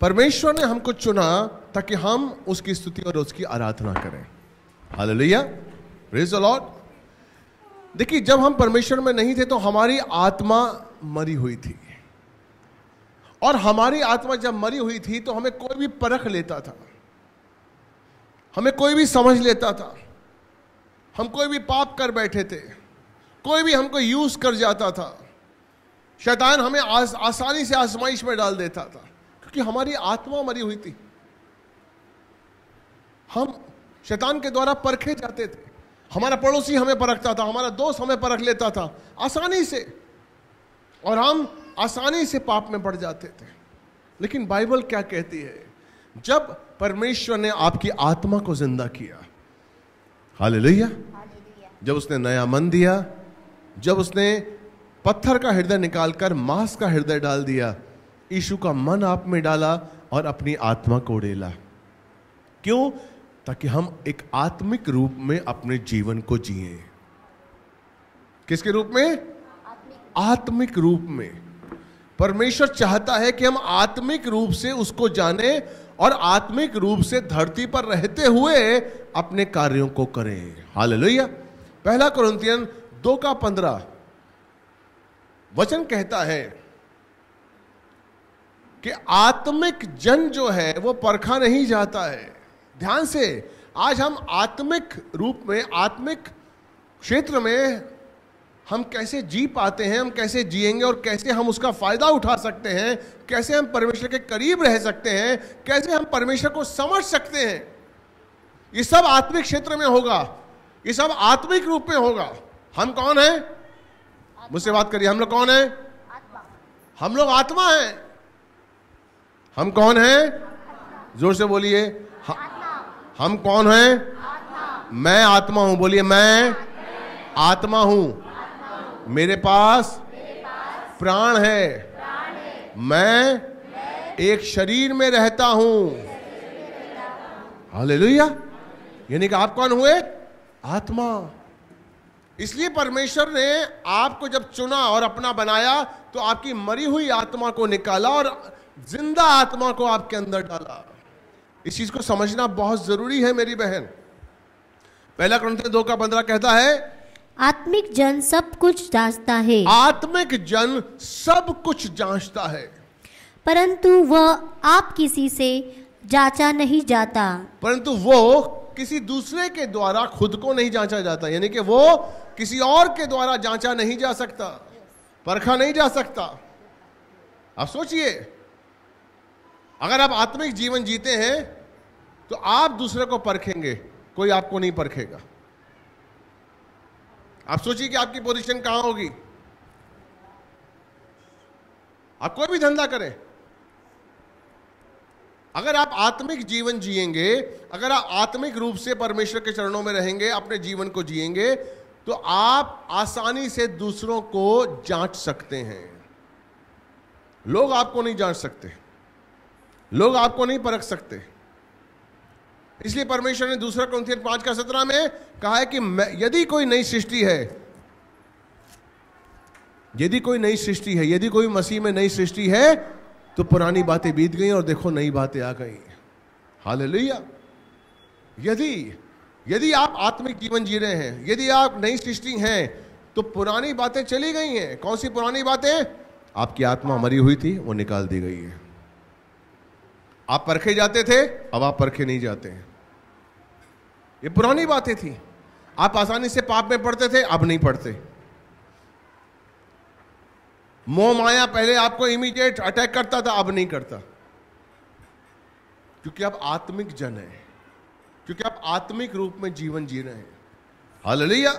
परमेश्वर ने हमको चुना ताकि हम उसकी स्तुति और उसकी आराधना करें हालेलुया प्रेज द लॉर्ड देखिए जब हम परमेश्वर में नहीं थे तो हमारी आत्मा मरी हुई थी और हमारी आत्मा जब मरी हुई थी तो हमें कोई भी परख लेता था हमें कोई भी समझ लेता था हम कोई भी पाप कर बैठे थे कोई भी हमको यूज कर जाता था शैतान हमें आस, आसानी से आजमाइश में डाल देता था क्योंकि हमारी आत्मा मरी हुई थी हम शैतान के द्वारा परखे जाते थे हमारा पड़ोसी हमें परखता था हमारा दोस्त हमें परख लेता था आसानी से और हम आसानी से पाप में पड़ जाते थे लेकिन बाइबल क्या कहती है जब परमेश्वर ने आपकी आत्मा को जिंदा किया हाल लोहिया जब उसने नया मन दिया जब उसने पत्थर का हृदय निकालकर मांस का हृदय डाल दिया यीशु का मन आप में डाला और अपनी आत्मा को उड़ेला क्यों ताकि हम एक आत्मिक रूप में अपने जीवन को जिए किसके रूप में आत्मिक रूप में परमेश्वर चाहता है कि हम आत्मिक रूप से उसको जाने और आत्मिक रूप से धरती पर रहते हुए अपने कार्यों को करें हाल पहला क्रंथियन दो का पंद्रह वचन कहता है कि आत्मिक जन जो है वो परखा नहीं जाता है ध्यान से आज हम आत्मिक रूप में आत्मिक क्षेत्र में हम कैसे जी पाते हैं हम कैसे जिएंगे और कैसे हम उसका फायदा उठा सकते हैं कैसे हम परमेश्वर के करीब रह सकते हैं कैसे हम परमेश्वर को समझ सकते हैं ये सब आत्मिक क्षेत्र में होगा ये सब आत्मिक रूप में होगा हम कौन हैं मुझसे बात करिए हम लोग कौन हैं हम लोग आत्मा हैं हम कौन हैं जोर से बोलिए हम कौन हैं मैं आत्मा हूं बोलिए मैं आत्मा हूं मेरे पास प्राण है मैं एक शरीर में रहता हूं हाल यानी कि आप कौन हुए आत्मा इसलिए परमेश्वर ने आपको जब चुना और अपना बनाया तो आपकी मरी हुई आत्मा को निकाला और जिंदा आत्मा को आपके अंदर डाला इस चीज को समझना बहुत जरूरी है मेरी बहन पहला क्रंथ दो का पंद्रह कहता है आत्मिक जन सब कुछ जांचता है आत्मिक जन सब कुछ जांचता है परंतु वह आप किसी से जांचा नहीं जाता परंतु वो किसी दूसरे के द्वारा खुद को नहीं जांचा जाता यानी कि वो किसी और के द्वारा जांचा नहीं जा सकता परखा नहीं जा सकता आप सोचिए अगर आप आत्मिक जीवन जीते हैं तो आप दूसरे को परखेंगे कोई आपको नहीं परखेगा आप सोचिए कि आपकी पोजीशन कहां होगी आप कोई भी धंधा करें अगर आप आत्मिक जीवन जिएंगे अगर आप आत्मिक रूप से परमेश्वर के चरणों में रहेंगे अपने जीवन को जिएंगे तो आप आसानी से दूसरों को जांच सकते हैं लोग आपको नहीं जांच सकते हैं लोग आपको नहीं परख सकते इसलिए परमेश्वर ने दूसरा क्रंथियन पांच का सत्रह में कहा है कि यदि कोई नई सृष्टि है यदि कोई नई सृष्टि है यदि कोई मसीह में नई सृष्टि है तो पुरानी बातें बीत गई और देखो नई बातें आ गई हाल यदि यदि आप आत्मिक जीवन जी रहे हैं यदि आप नई सृष्टि हैं तो पुरानी बातें चली गई हैं कौन सी पुरानी बातें आपकी आत्मा मरी हुई थी वो निकाल दी गई है आप परखे जाते थे अब आप परखे नहीं जाते हैं ये पुरानी बातें थी आप आसानी से पाप में पढ़ते थे अब नहीं पढ़ते मोह माया पहले आपको इमीडिएट अटैक करता था अब नहीं करता क्योंकि आप आत्मिक जन है क्योंकि आप आत्मिक रूप में जीवन जी रहे हैं हालेलुया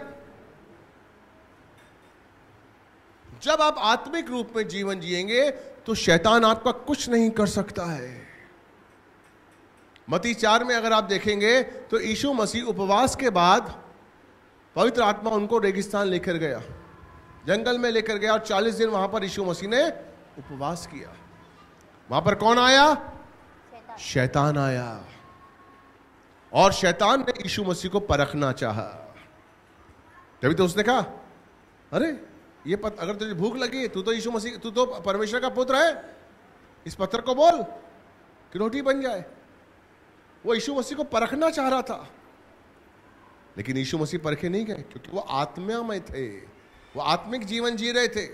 जब आप आत्मिक रूप में जीवन जिएंगे तो शैतान आपका कुछ नहीं कर सकता है मती चार में अगर आप देखेंगे तो यीशु मसीह उपवास के बाद पवित्र आत्मा उनको रेगिस्तान लेकर गया जंगल में लेकर गया और चालीस दिन वहां पर यीशु मसीह ने उपवास किया वहां पर कौन आया शैतान, शैतान आया और शैतान ने यीशु मसीह को परखना चाहा तभी तो उसने कहा अरे ये पत, अगर तुझे भूख लगी तू तो यीशु मसीह तू तो परमेश्वर का पुत्र है इस पत्थर को बोल कि रोटी बन जाए वो यीशु मसीह को परखना चाह रहा था लेकिन यीशु मसीह परखे नहीं गए क्योंकि वो आत्मामय थे वो आत्मिक जीवन जी रहे थे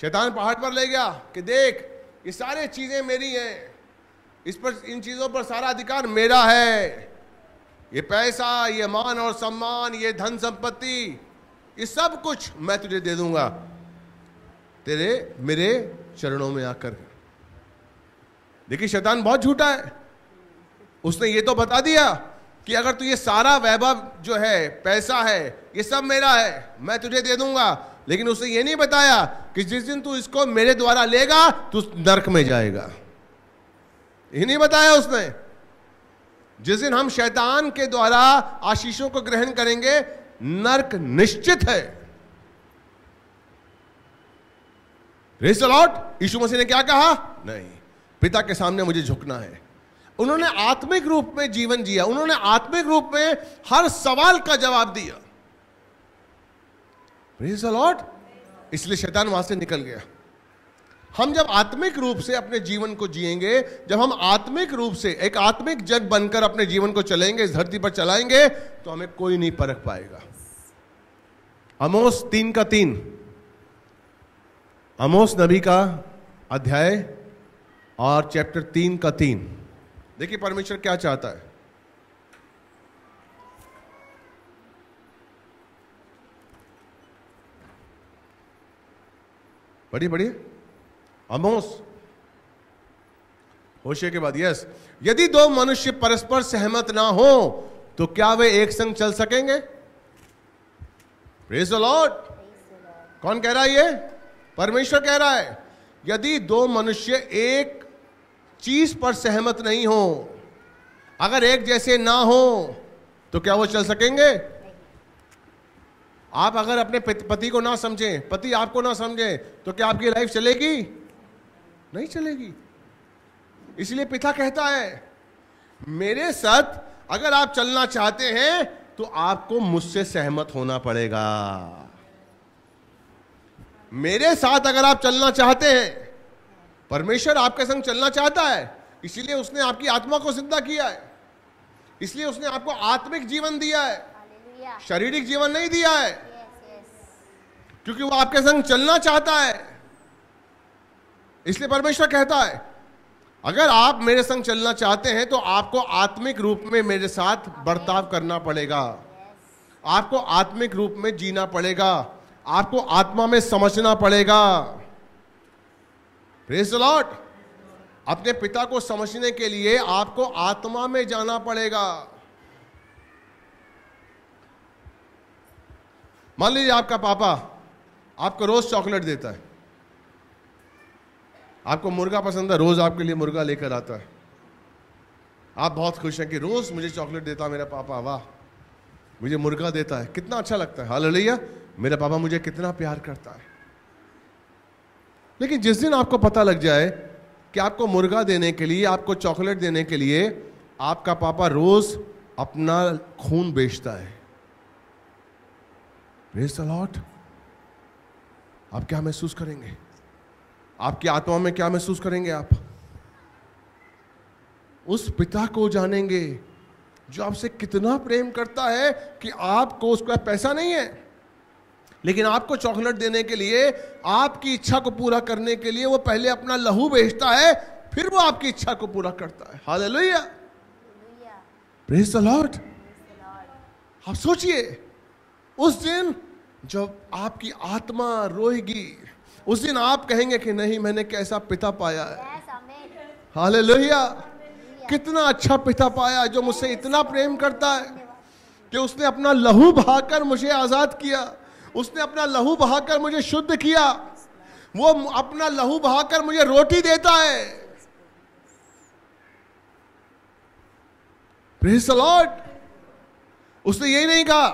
शैतान पहाड़ पर ले गया कि देख ये सारे चीजें मेरी हैं इस पर इन चीजों पर सारा अधिकार मेरा है ये पैसा ये मान और सम्मान ये धन संपत्ति ये सब कुछ मैं तुझे दे दूंगा तेरे मेरे चरणों में आकर देखिए शैतान बहुत झूठा है उसने ये तो बता दिया कि अगर तू ये सारा वैभव जो है पैसा है ये सब मेरा है मैं तुझे दे दूंगा लेकिन उसने ये नहीं बताया कि जिस दिन तू इसको मेरे द्वारा लेगा तू नर्क में जाएगा ये नहीं बताया उसने जिस दिन हम शैतान के द्वारा आशीषों को ग्रहण करेंगे नर्क निश्चित है लॉट यीशु मसीह ने क्या कहा नहीं पिता के सामने मुझे झुकना है उन्होंने आत्मिक रूप में जीवन जिया उन्होंने आत्मिक रूप में हर सवाल का जवाब दिया लॉर्ड इसलिए शैतान वहां से निकल गया हम जब आत्मिक रूप से अपने जीवन को जिएंगे जब हम आत्मिक रूप से एक आत्मिक जग बनकर अपने जीवन को चलेंगे इस धरती पर चलाएंगे तो हमें कोई नहीं परख पाएगा अमोस तीन का तीन अमोस नबी का अध्याय और चैप्टर तीन का तीन देखिए परमेश्वर क्या चाहता है पढ़िए बढ़िए अमोस होशे के बाद यस यदि दो मनुष्य परस्पर सहमत ना हो तो क्या वे एक संग चल सकेंगे प्रेज लॉर्ड कौन कह रहा है ये परमेश्वर कह रहा है यदि दो मनुष्य एक चीज पर सहमत नहीं हो अगर एक जैसे ना हो तो क्या वो चल सकेंगे आप अगर अपने पति को ना समझें पति आपको ना समझे तो क्या आपकी लाइफ चलेगी नहीं चलेगी इसलिए पिता कहता है मेरे साथ अगर आप चलना चाहते हैं तो आपको मुझसे सहमत होना पड़ेगा मेरे साथ अगर आप चलना चाहते हैं परमेश्वर आपके संग चलना चाहता है इसीलिए उसने आपकी आत्मा को जिंदा किया है इसलिए उसने आपको आत्मिक जीवन दिया है शारीरिक जीवन नहीं दिया है क्योंकि वो आपके संग चलना चाहता है इसलिए परमेश्वर कहता है अगर आप मेरे संग चलना चाहते हैं तो आपको आत्मिक रूप में मेरे साथ बर्ताव करना पड़ेगा आपको आत्मिक रूप में जीना पड़ेगा आपको आत्मा में समझना पड़ेगा प्रेज लॉर्ड अपने पिता को समझने के लिए आपको आत्मा में जाना पड़ेगा मान लीजिए आपका पापा आपको रोज चॉकलेट देता है आपको मुर्गा पसंद है रोज आपके लिए मुर्गा लेकर आता है आप बहुत खुश हैं कि रोज मुझे चॉकलेट देता है मेरा पापा वाह मुझे मुर्गा देता है कितना अच्छा लगता है हाल मेरा पापा मुझे कितना प्यार करता है लेकिन जिस दिन आपको पता लग जाए कि आपको मुर्गा देने के लिए आपको चॉकलेट देने के लिए आपका पापा रोज अपना खून बेचता है प्रेस लॉट आप क्या महसूस करेंगे आपकी आत्मा में क्या महसूस करेंगे आप उस पिता को जानेंगे जो आपसे कितना प्रेम करता है कि आपको उसका पैसा नहीं है लेकिन आपको चॉकलेट देने के लिए आपकी इच्छा को पूरा करने के लिए वो पहले अपना लहू बेचता है फिर वो आपकी इच्छा को पूरा करता है हाल लोहिया प्रेज द लॉर्ड आप सोचिए उस दिन जब आपकी आत्मा रोएगी उस दिन आप कहेंगे कि नहीं मैंने कैसा पिता पाया है हाल लोहिया कितना अच्छा पिता पाया जो मुझसे इतना प्रेम करता है कि उसने अपना लहू भाकर मुझे आज़ाद किया उसने अपना लहू बहाकर मुझे शुद्ध किया वो अपना लहू बहाकर मुझे रोटी देता है लॉर्ड उसने यही नहीं कहा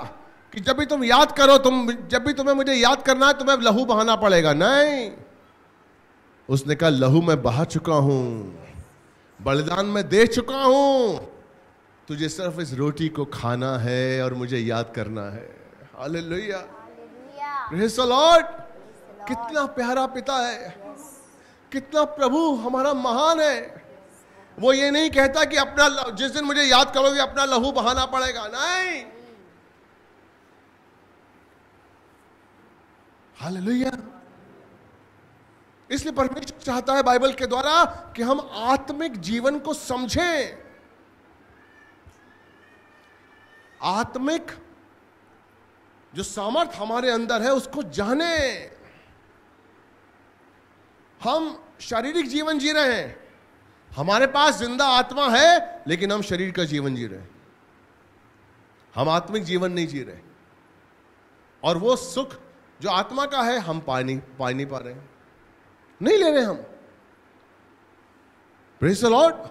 कि जब भी तुम याद करो तुम जब भी तुम्हें मुझे याद करना है तुम्हें लहू बहाना पड़ेगा नहीं उसने कहा लहू मैं बहा चुका हूं बलिदान में दे चुका हूं तुझे सिर्फ इस रोटी को खाना है और मुझे याद करना है लोहिया लॉर्ड कितना प्यारा पिता है कितना प्रभु हमारा महान है वो ये नहीं कहता कि अपना जिस दिन मुझे याद करोगे अपना लहू बहाना पड़ेगा नहीं हालेलुया इसलिए परमेश्वर चाहता है बाइबल के द्वारा कि हम आत्मिक जीवन को समझें आत्मिक जो सामर्थ हमारे अंदर है उसको जाने हम शारीरिक जीवन जी रहे हैं हमारे पास जिंदा आत्मा है लेकिन हम शरीर का जीवन जी रहे हैं हम आत्मिक जीवन नहीं जी रहे और वो सुख जो आत्मा का है हम पा नहीं पा नहीं पा रहे हैं नहीं ले रहे हम प्रेस लॉर्ड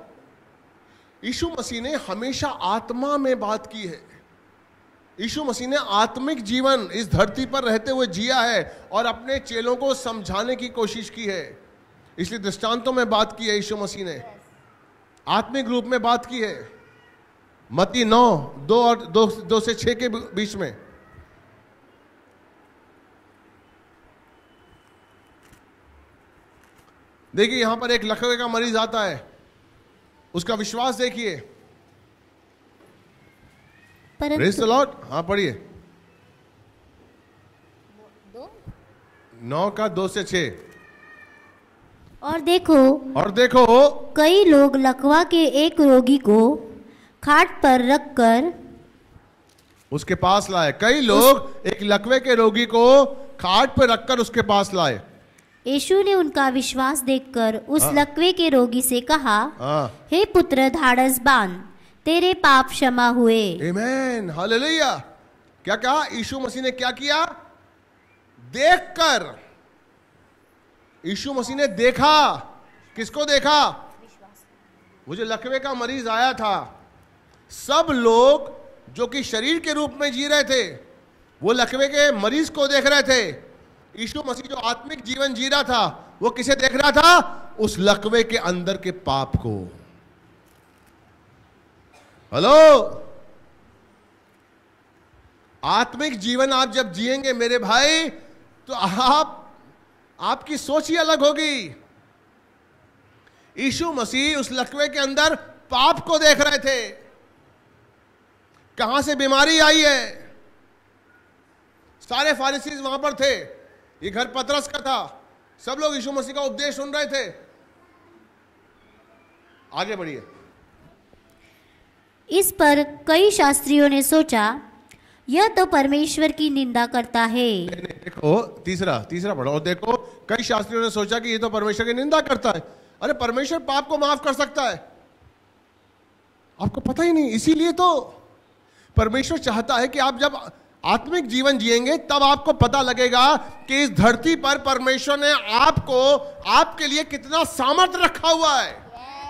यीशु मसीह ने हमेशा आत्मा में बात की है यीशु मसीह ने आत्मिक जीवन इस धरती पर रहते हुए जिया है और अपने चेलों को समझाने की कोशिश की है इसलिए दृष्टांतों में बात की है यीशु मसीह ने आत्मिक रूप में बात की है मती नौ दो और दो, दो से छह के बीच में देखिए यहां पर एक लखवे का मरीज आता है उसका विश्वास देखिए परंतु हाँ पढ़िए नौ का दो से छे और देखो और देखो कई लोग लकवा के एक रोगी को खाट पर रखकर उसके पास लाए कई लोग एक लकवे के रोगी को खाट पर रखकर उसके पास लाए यीशु ने उनका विश्वास देखकर उस आ, हाँ। लकवे के रोगी से कहा हाँ। हे पुत्र धाड़स बांध तेरे पाप क्षमा हुए Amen. Hallelujah. क्या कहा यीशु मसीह ने क्या किया देखकर यीशु मसीह ने देखा किसको देखा वो जो लकवे का मरीज आया था सब लोग जो कि शरीर के रूप में जी रहे थे वो लकवे के मरीज को देख रहे थे यीशु मसीह जो आत्मिक जीवन जी रहा था वो किसे देख रहा था उस लकवे के अंदर के पाप को हेलो आत्मिक जीवन आप जब जिएंगे मेरे भाई तो आप आपकी सोच ही अलग होगी ईशु मसीह उस लकवे के अंदर पाप को देख रहे थे कहां से बीमारी आई है सारे फारिसीज वहां पर थे ये घर पतरस का था सब लोग यीशु मसीह का उपदेश सुन रहे थे आगे बढ़िए इस पर कई शास्त्रियों ने सोचा यह तो परमेश्वर की निंदा करता है ने, ने, देखो तीसरा तीसरा पढ़ो देखो कई शास्त्रियों ने सोचा कि यह तो परमेश्वर की निंदा करता है अरे परमेश्वर पाप को माफ कर सकता है आपको पता ही नहीं इसीलिए तो परमेश्वर चाहता है कि आप जब आत्मिक जीवन जिएंगे तब आपको पता लगेगा कि इस धरती पर परमेश्वर ने आपको आपके लिए कितना सामर्थ्य रखा हुआ है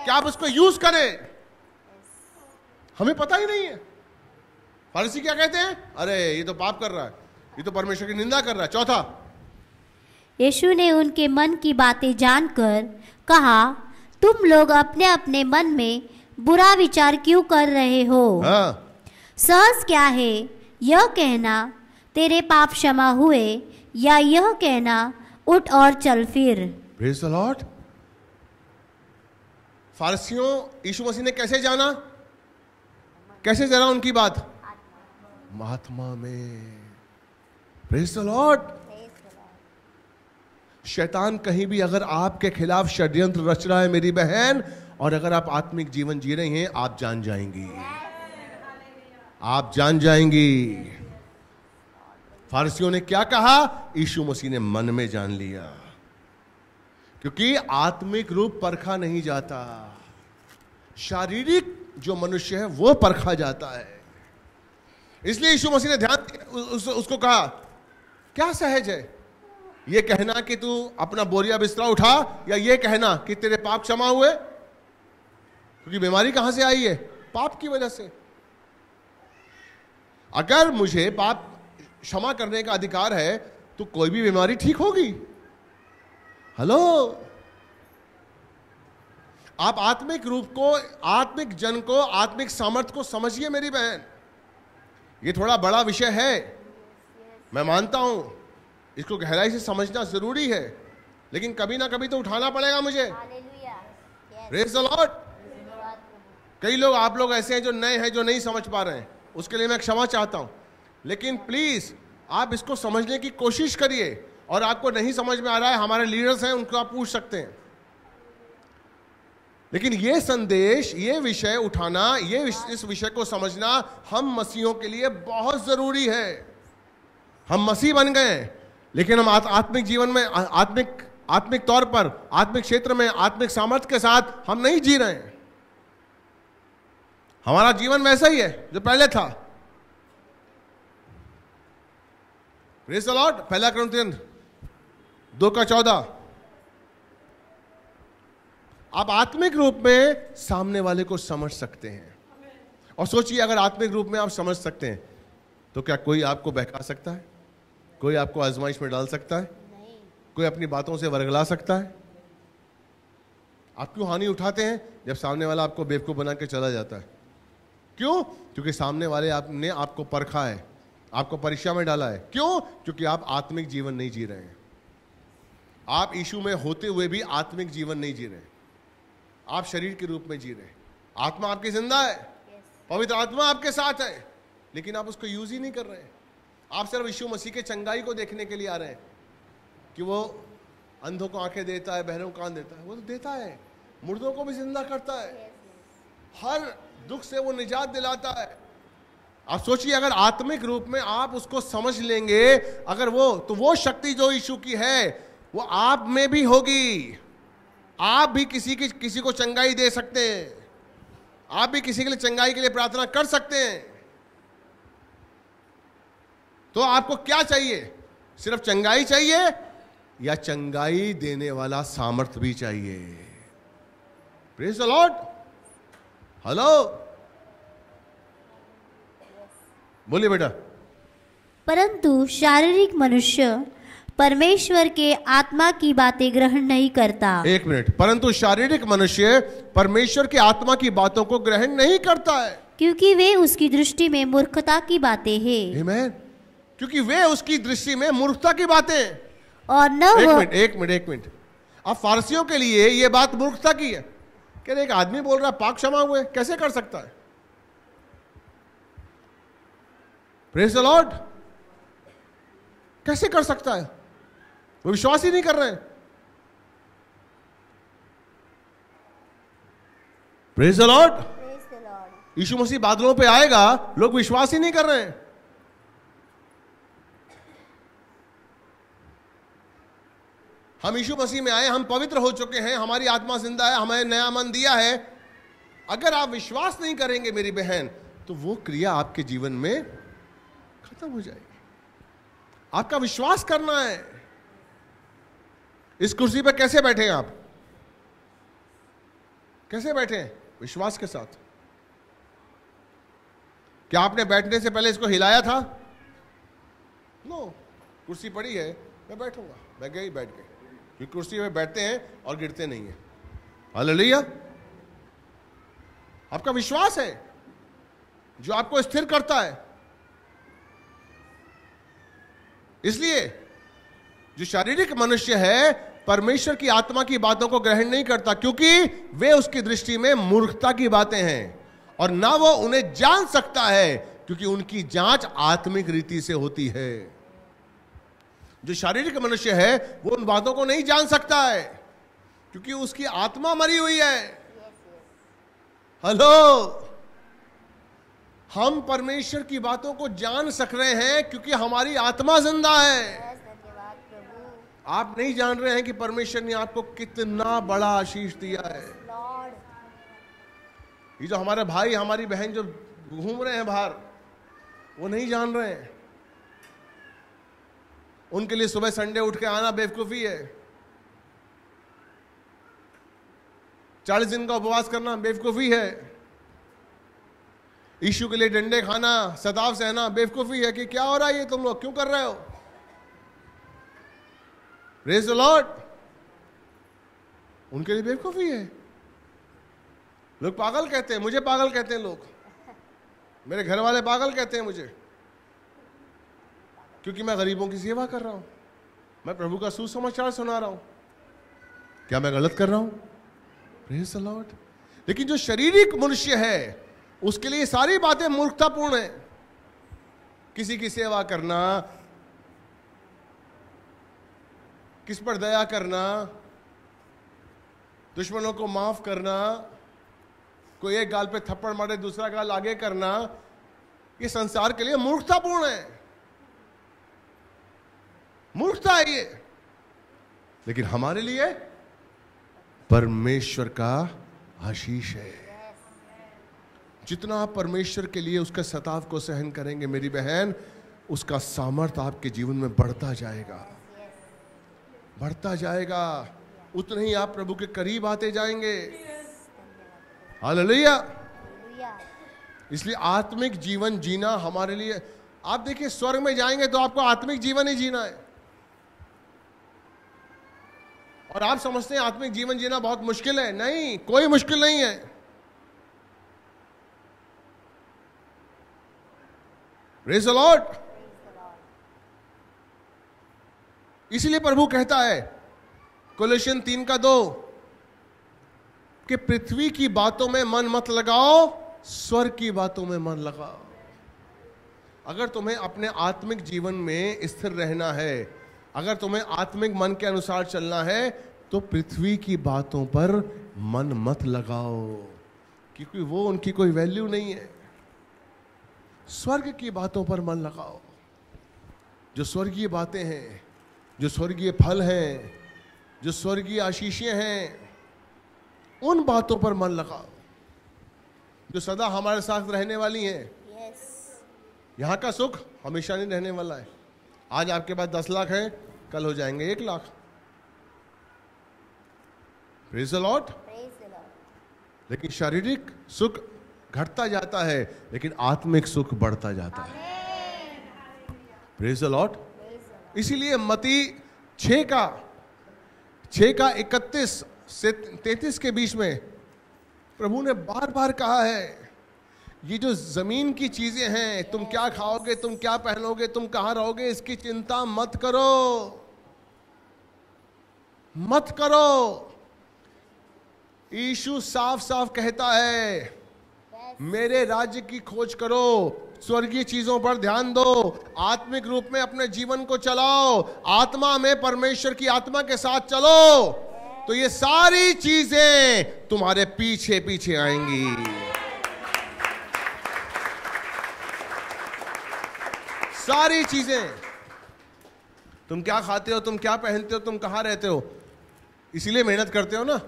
क्या आप उसको यूज करें हमें पता ही नहीं है फारसी क्या कहते हैं अरे ये तो पाप कर रहा है ये तो परमेश्वर की निंदा कर रहा है चौथा यीशु ने उनके मन की बातें जानकर कहा तुम लोग अपने अपने मन में बुरा विचार क्यों कर रहे हो हाँ। सहज क्या है यह कहना तेरे पाप क्षमा हुए या यह कहना उठ और चल फिर फारसियों यीशु मसीह ने कैसे जाना कैसे जरा उनकी बात महात्मा में प्रेज द लॉर्ड शैतान कहीं भी अगर आपके खिलाफ षड्यंत्र रच रहा है मेरी बहन और अगर आप आत्मिक जीवन जी रही हैं आप जान जाएंगी आप जान जाएंगी फारसियों ने क्या कहा यीशु मसीह ने मन में जान लिया क्योंकि आत्मिक रूप परखा नहीं जाता शारीरिक जो मनुष्य है वो परखा जाता है इसलिए यीशु मसीह ने ध्यान उस, उसको कहा क्या सहज है ये कहना कि तू अपना बोरिया बिस्तरा उठा या ये कहना कि तेरे पाप क्षमा हुए क्योंकि बीमारी कहां से आई है पाप की वजह से अगर मुझे पाप क्षमा करने का अधिकार है तो कोई भी बीमारी ठीक होगी हेलो आप आत्मिक रूप को आत्मिक जन को आत्मिक सामर्थ्य को समझिए मेरी बहन ये थोड़ा बड़ा विषय है मैं मानता हूं इसको गहराई से समझना जरूरी है लेकिन कभी ना कभी तो उठाना पड़ेगा मुझे रेस द कई लोग आप लोग ऐसे हैं जो नए हैं जो नहीं समझ पा रहे हैं उसके लिए मैं क्षमा चाहता हूँ लेकिन प्लीज़ आप इसको समझने की कोशिश करिए और आपको नहीं समझ में आ रहा है हमारे लीडर्स हैं उनको आप पूछ सकते हैं लेकिन ये संदेश ये विषय उठाना ये इस विषय को समझना हम मसीहों के लिए बहुत जरूरी है हम मसीह बन गए लेकिन हम आत्मिक जीवन में आत्मिक आत्मिक तौर पर आत्मिक क्षेत्र में आत्मिक सामर्थ्य के साथ हम नहीं जी रहे हैं हमारा जीवन वैसा ही है जो पहले था लॉर्ड पहला क्रम दो का चौदह आप आत्मिक रूप में सामने वाले को समझ सकते हैं और सोचिए अगर आत्मिक रूप में आप समझ सकते हैं तो क्या कोई आपको बहका सकता है कोई आपको आजमाइश में डाल सकता है कोई अपनी बातों से वरगला सकता है आप क्यों हानि उठाते हैं जब सामने वाला आपको बेवकूफ़ बना के चला जाता है क्यों क्योंकि सामने वाले आपने आपको परखा है आपको परीक्षा में डाला है क्यों क्योंकि आप आत्मिक जीवन नहीं जी रहे हैं आप इशू में होते हुए भी आत्मिक जीवन नहीं जी रहे हैं आप शरीर के रूप में जी रहे हैं आत्मा आपकी जिंदा है पवित्र आत्मा आपके साथ है लेकिन आप उसको यूज ही नहीं कर रहे आप सिर्फ यीशु मसीह के चंगाई को देखने के लिए आ रहे हैं कि वो अंधों को आंखें देता है बहनों को कान देता है वो तो देता है मुर्दों को भी जिंदा करता है हर दुख से वो निजात दिलाता है आप सोचिए अगर आत्मिक रूप में आप उसको समझ लेंगे अगर वो तो वो शक्ति जो यीशु की है वो आप में भी होगी आप भी किसी की किसी को चंगाई दे सकते हैं आप भी किसी के लिए चंगाई के लिए प्रार्थना कर सकते हैं तो आपको क्या चाहिए सिर्फ चंगाई चाहिए या चंगाई देने वाला सामर्थ्य भी चाहिए प्रेस लॉर्ड हेलो बोलिए बेटा परंतु शारीरिक मनुष्य परमेश्वर के आत्मा की बातें ग्रहण नहीं करता एक मिनट परंतु शारीरिक मनुष्य परमेश्वर के आत्मा की बातों को ग्रहण नहीं करता है क्योंकि वे उसकी दृष्टि में मूर्खता की बातें है क्योंकि वे उसकी दृष्टि में मूर्खता की बातें और न एक मिनट एक मिनट एक मिनट अब फारसियों के लिए ये बात मूर्खता की है कह रहे एक आदमी बोल रहा है पाक क्षमा हुए कैसे कर सकता है प्रेस लॉर्ड कैसे कर सकता है वो विश्वास ही नहीं कर रहे प्रेज द लॉर्ड यीशु मसीह बादलों पे आएगा लोग विश्वास ही नहीं कर रहे हैं हम यीशु मसीह में आए हम पवित्र हो चुके हैं हमारी आत्मा जिंदा है हमें नया मन दिया है अगर आप विश्वास नहीं करेंगे मेरी बहन तो वो क्रिया आपके जीवन में खत्म हो जाएगी आपका विश्वास करना है इस कुर्सी पर कैसे बैठे हैं आप कैसे बैठे हैं विश्वास के साथ क्या आपने बैठने से पहले इसको हिलाया था नो कुर्सी पड़ी है मैं बैठूंगा मैं गई बैठ गई क्योंकि कुर्सी में बैठते हैं और गिरते नहीं है हलिया आपका विश्वास है जो आपको स्थिर करता है इसलिए जो शारीरिक मनुष्य है परमेश्वर की आत्मा की बातों को ग्रहण नहीं करता क्योंकि वे उसकी दृष्टि में मूर्खता की बातें हैं और ना वो उन्हें जान सकता है क्योंकि उनकी जांच आत्मिक रीति से होती है जो शारीरिक मनुष्य है वो उन बातों को नहीं जान सकता है क्योंकि उसकी आत्मा मरी हुई है हेलो हम परमेश्वर की बातों को जान सक रहे हैं क्योंकि हमारी आत्मा जिंदा है आप नहीं जान रहे हैं कि परमेश्वर ने आपको कितना बड़ा आशीष दिया है ये जो हमारे भाई हमारी बहन जो घूम रहे हैं बाहर वो नहीं जान रहे हैं उनके लिए सुबह संडे उठ के आना बेवकूफ़ी है चालीस दिन का उपवास करना बेवकूफ़ी है ईशु के लिए डंडे खाना सताव सहना बेवकूफ़ी है कि क्या हो रहा है ये तुम लोग क्यों कर रहे हो रेज द लॉर्ड उनके लिए बेवकूफ़ी है लोग पागल कहते हैं मुझे पागल कहते हैं लोग मेरे घर वाले पागल कहते हैं मुझे क्योंकि मैं गरीबों की सेवा कर रहा हूं मैं प्रभु का सुसमाचार सुना रहा हूं क्या मैं गलत कर रहा हूं प्रेज द लॉर्ड लेकिन जो शारीरिक मनुष्य है उसके लिए सारी बातें मूर्खतापूर्ण है किसी की सेवा करना किस पर दया करना दुश्मनों को माफ करना कोई एक गाल पे थप्पड़ मारे दूसरा गाल आगे करना ये संसार के लिए मूर्खतापूर्ण है मूर्खता है ये लेकिन हमारे लिए परमेश्वर का आशीष है जितना आप परमेश्वर के लिए उसके सताव को सहन करेंगे मेरी बहन उसका सामर्थ्य आपके जीवन में बढ़ता जाएगा बढ़ता जाएगा उतने ही आप प्रभु के करीब आते जाएंगे हालेलुया इसलिए आत्मिक जीवन जीना हमारे लिए आप देखिए स्वर्ग में जाएंगे तो आपको आत्मिक जीवन ही जीना है और आप समझते हैं आत्मिक जीवन जीना बहुत मुश्किल है नहीं कोई मुश्किल नहीं है रेस अलॉट इसीलिए प्रभु कहता है कोलेशन तीन का दो कि पृथ्वी की बातों में मन मत लगाओ स्वर्ग की बातों में मन लगाओ अगर तुम्हें अपने आत्मिक जीवन में स्थिर रहना है अगर तुम्हें आत्मिक मन के अनुसार चलना है तो पृथ्वी की बातों पर मन मत लगाओ क्योंकि वो उनकी कोई वैल्यू नहीं है स्वर्ग की बातों पर मन लगाओ जो स्वर्गीय बातें हैं जो स्वर्गीय फल हैं जो स्वर्गीय आशीषें हैं उन बातों पर मन लगाओ जो सदा हमारे साथ रहने वाली हैं यहाँ का सुख हमेशा नहीं रहने वाला है आज आपके पास दस लाख है कल हो जाएंगे एक लाख प्रेज लॉट लेकिन शारीरिक सुख घटता जाता है लेकिन आत्मिक सुख बढ़ता जाता है प्रेज लॉट इसीलिए मती छे का छे का इकतीस से तैतीस के बीच में प्रभु ने बार बार कहा है ये जो ज़मीन की चीज़ें हैं तुम क्या खाओगे तुम क्या पहनोगे तुम कहाँ रहोगे इसकी चिंता मत करो मत करो ईशु साफ साफ कहता है मेरे राज्य की खोज करो स्वर्गीय चीजों पर ध्यान दो आत्मिक रूप में अपने जीवन को चलाओ आत्मा में परमेश्वर की आत्मा के साथ चलो तो ये सारी चीजें तुम्हारे पीछे पीछे आएंगी सारी चीजें तुम क्या खाते हो तुम क्या पहनते हो तुम कहां रहते हो इसीलिए मेहनत करते हो ना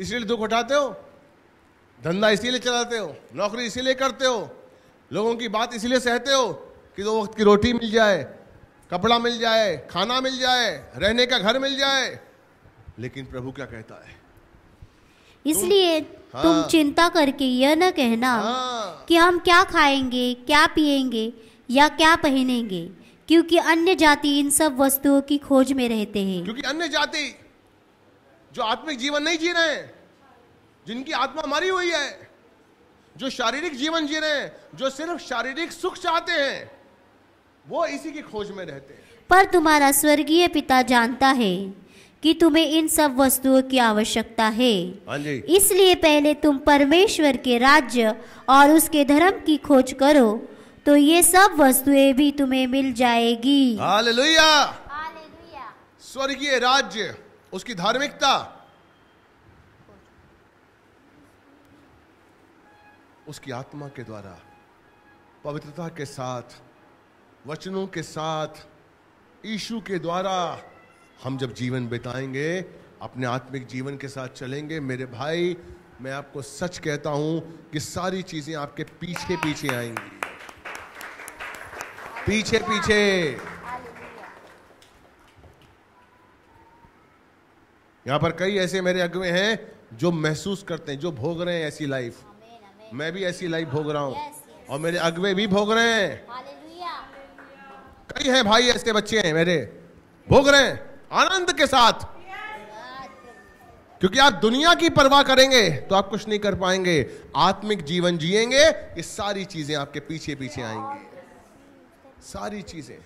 इसीलिए दुख उठाते हो धंधा इसीलिए चलाते हो नौकरी इसीलिए करते हो लोगों की बात इसलिए सहते हो कि दो वक्त की रोटी मिल जाए कपड़ा मिल जाए खाना मिल जाए रहने का घर मिल जाए लेकिन प्रभु क्या कहता है इसलिए हाँ, तुम चिंता करके यह न कहना हाँ, कि हम क्या खाएंगे क्या पिएंगे या क्या पहनेंगे क्योंकि अन्य जाति इन सब वस्तुओं की खोज में रहते हैं क्योंकि अन्य जाति जो आत्मिक जीवन नहीं जी रहे जिनकी आत्मा मरी हुई है जो शारीरिक जीवन जी रहे हैं जो सिर्फ शारीरिक सुख चाहते हैं वो इसी की खोज में रहते हैं पर तुम्हारा स्वर्गीय पिता जानता है कि तुम्हें इन सब वस्तुओं की आवश्यकता है हाँ इसलिए पहले तुम परमेश्वर के राज्य और उसके धर्म की खोज करो तो ये सब वस्तुएं भी तुम्हें मिल जाएगी स्वर्गीय राज्य उसकी धार्मिकता उसकी आत्मा के द्वारा पवित्रता के साथ वचनों के साथ ईशु के द्वारा हम जब जीवन बिताएंगे अपने आत्मिक जीवन के साथ चलेंगे मेरे भाई मैं आपको सच कहता हूं कि सारी चीजें आपके पीछे पीछे आएंगी पीछे पीछे यहां पर कई ऐसे मेरे अगुए हैं जो महसूस करते हैं जो भोग रहे हैं ऐसी लाइफ मैं भी ऐसी लाइफ भोग रहा हूँ और मेरे अगवे भी भोग रहे हैं कई हैं भाई ऐसे बच्चे हैं मेरे भोग रहे हैं आनंद के साथ क्योंकि आप दुनिया की परवाह करेंगे तो आप कुछ नहीं कर पाएंगे आत्मिक जीवन जिएंगे ये सारी चीजें आपके पीछे पीछे आएंगी सारी चीजें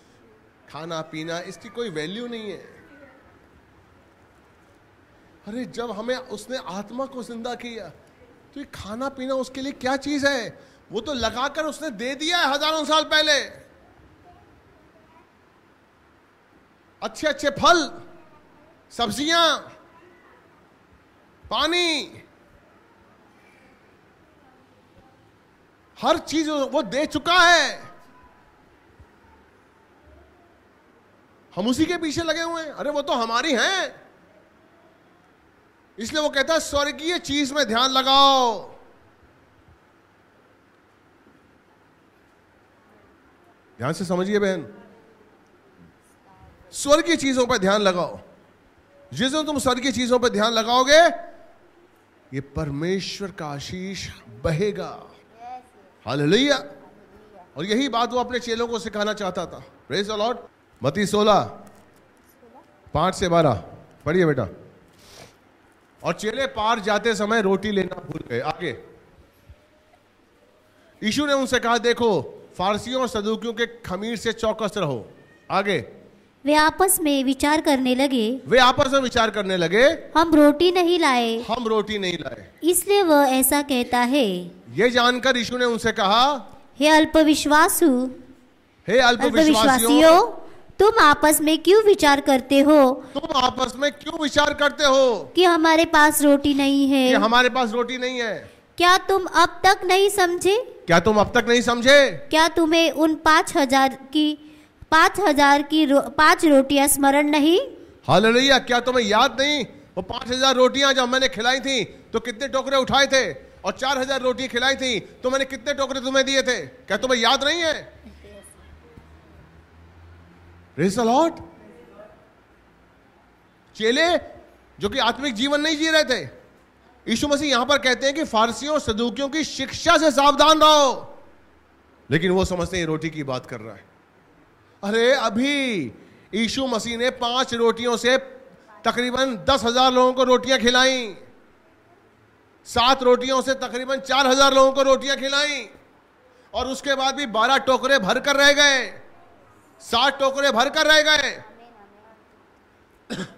खाना पीना इसकी कोई वैल्यू नहीं है अरे जब हमें उसने आत्मा को जिंदा किया तो ये खाना पीना उसके लिए क्या चीज है वो तो लगाकर उसने दे दिया है हजारों साल पहले अच्छे अच्छे फल सब्जियां पानी हर चीज वो दे चुका है हम उसी के पीछे लगे हुए हैं अरे वो तो हमारी हैं इसलिए वो कहता है स्वर्गीय चीज में ध्यान लगाओ ध्यान से समझिए बहन स्वर्गीय चीजों पर ध्यान लगाओ जिस दिन तुम स्वर्गीय चीजों पर ध्यान लगाओगे ये परमेश्वर का आशीष बहेगा हाल लिया और यही बात वो अपने चेलों को सिखाना चाहता था प्रेज अलॉट मती सोलह पांच से बारह पढ़िए बेटा और चेले पार जाते समय रोटी लेना भूल गए आगे यीशु ने उनसे कहा देखो फारसियों और सदुकियों के खमीर से चौकस रहो आगे वे आपस में विचार करने लगे वे आपस में विचार करने लगे हम रोटी नहीं लाए हम रोटी नहीं लाए इसलिए वह ऐसा कहता है ये जानकर यीशु ने उनसे कहा हे अल्पविश्वासु हे अल्पविश्वासियों तुम आपस में क्यों विचार करते हो तुम आपस में क्यों विचार करते हो कि हमारे पास रोटी नहीं है कि हमारे पास रोटी नहीं है क्या तुम अब तक नहीं समझे क्या तुम अब तक नहीं समझे क्या तुम्हें उन पाँच हजार की पाँच हजार की रो, पाँच रोटियां स्मरण नहीं हालेलुया क्या तुम्हें याद नहीं वो पाँच हजार रोटियां जब मैंने खिलाई थी तो कितने टोकरे उठाए थे और चार हजार रोटी खिलाई थी तो मैंने कितने टोकरे तुम्हें दिए थे क्या तुम्हें याद नहीं है रेस अलॉट चेले जो कि आत्मिक जीवन नहीं जी रहे थे यीशु मसीह यहां पर कहते हैं कि फारसियों सदुकियों की शिक्षा से सावधान रहो लेकिन वो समझते हैं रोटी की बात कर रहा है अरे अभी यीशु मसीह ने पांच रोटियों से तकरीबन दस हजार लोगों को रोटियां खिलाई सात रोटियों से तकरीबन चार हजार लोगों को रोटियां खिलाई और उसके बाद भी बारह टोकरे भर कर रह गए सात टोकरे भर कर रह गए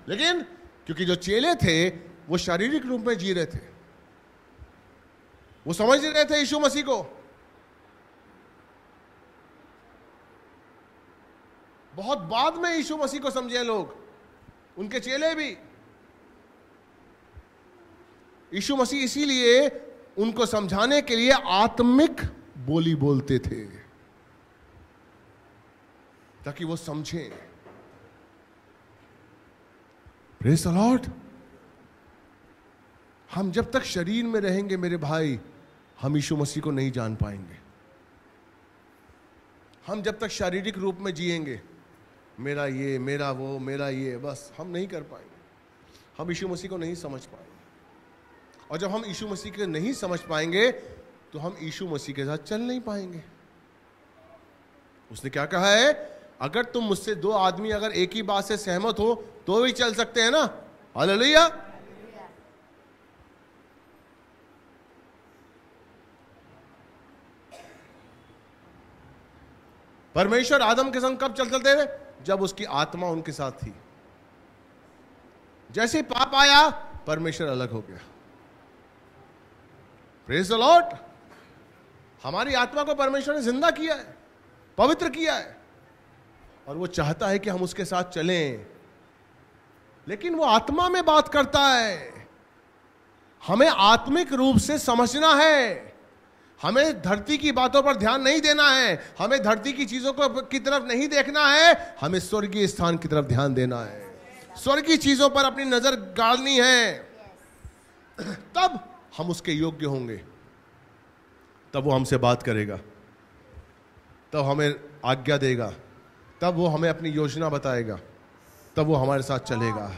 लेकिन क्योंकि जो चेले थे वो शारीरिक रूप में जी रहे थे वो समझ रहे थे यीशु मसीह को बहुत बाद में यीशु मसीह को समझे लोग उनके चेले भी यीशु मसीह इसीलिए उनको समझाने के लिए आत्मिक बोली बोलते थे ताकि वो समझे प्रेस अलॉट हम जब तक शरीर में रहेंगे मेरे भाई हम यीशु मसीह को नहीं जान पाएंगे हम जब तक शारीरिक रूप में जिएंगे मेरा ये मेरा वो मेरा ये बस हम नहीं कर पाएंगे हम यीशु मसीह को नहीं समझ पाएंगे और जब हम यीशु मसीह को नहीं समझ पाएंगे तो हम यीशु मसीह के साथ चल नहीं पाएंगे उसने क्या कहा है अगर तुम मुझसे दो आदमी अगर एक ही बात से सहमत हो तो भी चल सकते हैं ना हलिया परमेश्वर आदम के संग कब चलते थे जब उसकी आत्मा उनके साथ थी जैसे पाप आया परमेश्वर अलग हो गया प्रेज द लॉर्ड हमारी आत्मा को परमेश्वर ने जिंदा किया है पवित्र किया है और वो चाहता है कि हम उसके साथ चलें लेकिन वो आत्मा में बात करता है हमें आत्मिक रूप से समझना है हमें धरती की बातों पर ध्यान नहीं देना है हमें धरती की चीजों को की तरफ नहीं देखना है हमें स्वर्गीय स्थान की तरफ ध्यान देना है स्वर्गीय चीजों पर अपनी नजर गाड़नी है तब हम उसके योग्य होंगे तब वो हमसे बात करेगा तब हमें आज्ञा देगा तब वो हमें अपनी योजना बताएगा तब वो हमारे साथ चलेगा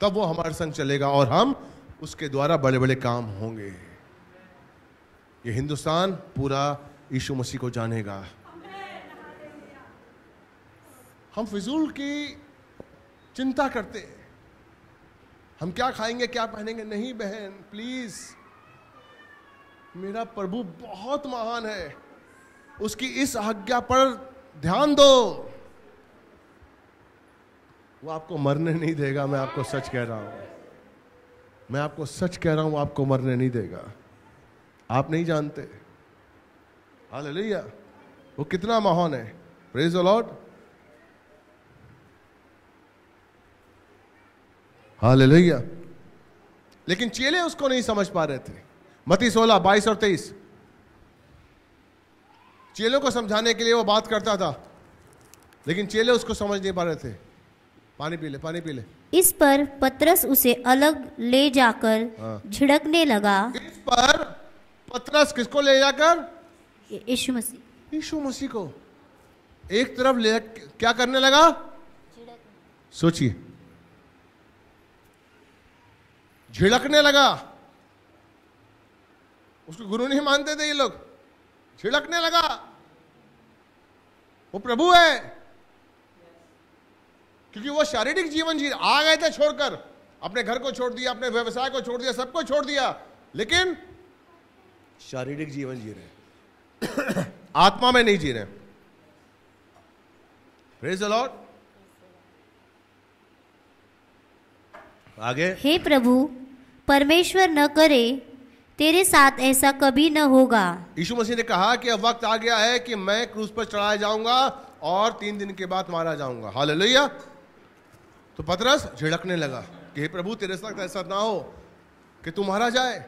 तब वो हमारे संग चलेगा और हम उसके द्वारा बड़े बड़े काम होंगे ये हिंदुस्तान पूरा यीशु मसीह को जानेगा हम फिजूल की चिंता करते हैं हम क्या खाएंगे क्या पहनेंगे नहीं बहन प्लीज मेरा प्रभु बहुत महान है उसकी इस आज्ञा पर ध्यान दो वो आपको मरने नहीं देगा मैं आपको सच कह रहा हूं मैं आपको सच कह रहा हूं आपको मरने नहीं देगा आप नहीं जानते हाल लिया वो कितना महान है प्रेज लॉर्ड हाल लिया लेकिन चेले उसको नहीं समझ पा रहे थे मती सोलह बाईस और तेईस चेलों को समझाने के लिए वो बात करता था लेकिन चेले उसको समझ नहीं पा रहे थे पानी पी ले पानी पी ले इस पर पतरस उसे अलग ले जाकर हाँ। झिड़कने हाँ। लगा इस पर पतरस किसको ले जाकर यीशु मसीह यीशु मसीह को एक तरफ ले क्या करने लगा सोचिए झिड़कने लगा उसको गुरु नहीं मानते थे ये लोग छिड़कने लगा वो प्रभु है क्योंकि वो शारीरिक जीवन जी आ गए थे छोड़कर अपने घर को छोड़ दिया अपने व्यवसाय को छोड़ दिया सबको छोड़ दिया लेकिन शारीरिक जीवन जी रहे आत्मा में नहीं जी रहे प्रेज लॉर्ड आगे हे प्रभु परमेश्वर न करे तेरे साथ ऐसा कभी न होगा यीशु मसीह ने कहा कि अब वक्त आ गया है कि मैं क्रूज पर चढ़ाया जाऊंगा और तीन दिन के बाद मारा जाऊंगा हाल तो पतरस झिड़कने लगा कि हे प्रभु तेरे साथ ऐसा ना हो कि तू मारा जाए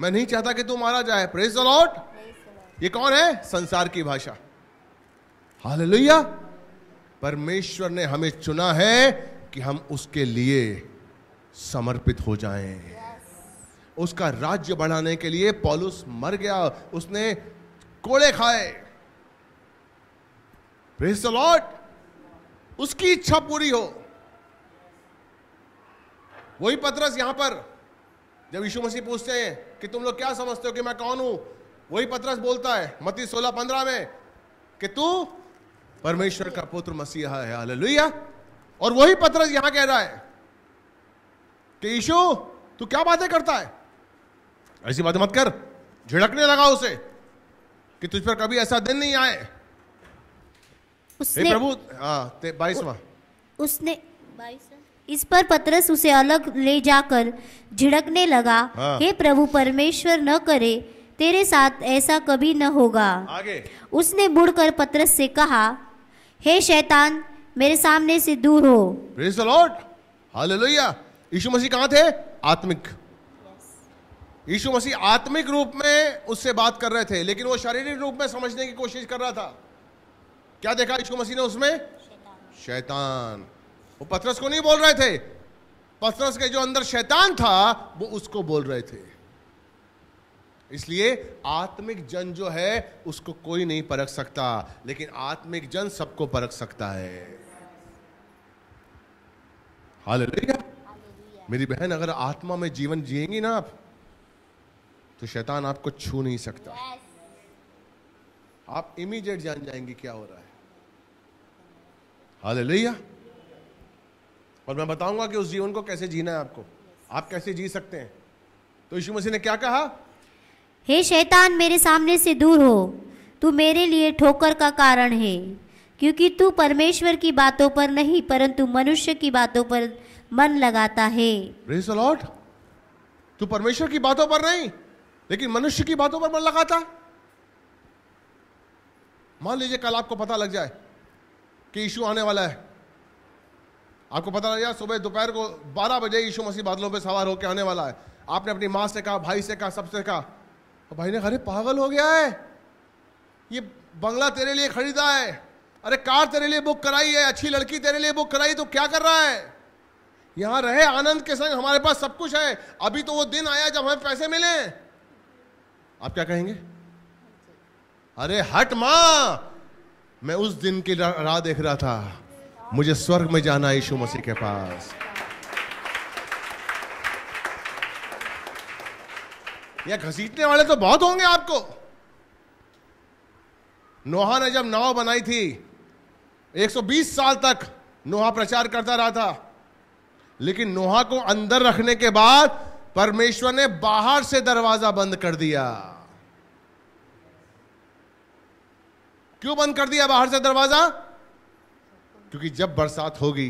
मैं नहीं चाहता कि तू मारा जाए प्रेस द लॉर्ड ये कौन है संसार की भाषा हाल परमेश्वर ने हमें चुना है कि हम उसके लिए समर्पित हो जाएं उसका राज्य बढ़ाने के लिए पॉलुस मर गया उसने कोड़े खाए लॉर्ड उसकी इच्छा पूरी हो वही पत्रस यहां पर जब यीशु मसीह पूछते हैं कि तुम लोग क्या समझते हो कि मैं कौन हूं वही पत्रस बोलता है मती सोलह पंद्रह में कि तू परमेश्वर का पुत्र मसीहा है हालेलुया और वही पत्रस यहां कह रहा है कि यीशु तू क्या बातें करता है ऐसी बात मत कर झिड़कने लगा उसे कि तुझ पर कभी ऐसा दिन नहीं आए प्रभु हाँ बाईसवा उसने इस पर पतरस उसे अलग ले जाकर झिड़कने लगा हाँ। हे प्रभु परमेश्वर न करे तेरे साथ ऐसा कभी न होगा आगे। उसने मुड़कर पतरस से कहा हे शैतान मेरे सामने से दूर हो लॉर्ड हालेलुया यीशु मसीह कहाँ थे आत्मिक यीशु मसीह आत्मिक रूप में उससे बात कर रहे थे लेकिन वो शारीरिक रूप में समझने की कोशिश कर रहा था क्या देखा यीशु मसीह ने उसमें शैतान।, वो पथरस को नहीं बोल रहे थे पथरस के जो अंदर शैतान था वो उसको बोल रहे थे इसलिए आत्मिक जन जो है उसको कोई नहीं परख सकता लेकिन आत्मिक जन सबको परख सकता है हाल मेरी बहन अगर आत्मा में जीवन जिएंगी ना आप तो शैतान आपको छू नहीं सकता आप इमीडिएट जान जाएंगे क्या हो रहा है हाल लिया और मैं बताऊंगा कि उस जीवन को कैसे जीना है आपको आप कैसे जी सकते हैं तो यीशु मसीह ने क्या कहा हे hey, शैतान मेरे सामने से दूर हो तू मेरे लिए ठोकर का कारण है क्योंकि तू परमेश्वर की बातों पर नहीं परंतु मनुष्य की बातों पर मन लगाता है लॉर्ड तू परमेश्वर की बातों पर नहीं लेकिन मनुष्य की बातों पर मन लगाता है मान लीजिए कल आपको पता लग जाए कि इशू आने वाला है आपको पता लग जाए सुबह दोपहर को 12 बजे यीशु मसीह बादलों पर सवार होकर आने वाला है आपने अपनी माँ से कहा भाई से कहा सबसे कहा तो भाई ने अरे पागल हो गया है ये बंगला तेरे लिए खरीदा है अरे कार तेरे लिए बुक कराई है अच्छी लड़की तेरे लिए बुक कराई तो क्या कर रहा है यहां रहे आनंद के संग हमारे पास सब कुछ है अभी तो वो दिन आया जब हमें पैसे मिले आप क्या कहेंगे अरे हट मां मैं उस दिन की राह देख रहा था मुझे स्वर्ग में जाना यीशु मसीह के पास या घसीटने वाले तो बहुत होंगे आपको नोहा ने जब नाव बनाई थी 120 साल तक नोहा प्रचार करता रहा था लेकिन नोहा को अंदर रखने के बाद परमेश्वर ने बाहर से दरवाजा बंद कर दिया क्यों बंद कर दिया बाहर से दरवाजा क्योंकि जब बरसात होगी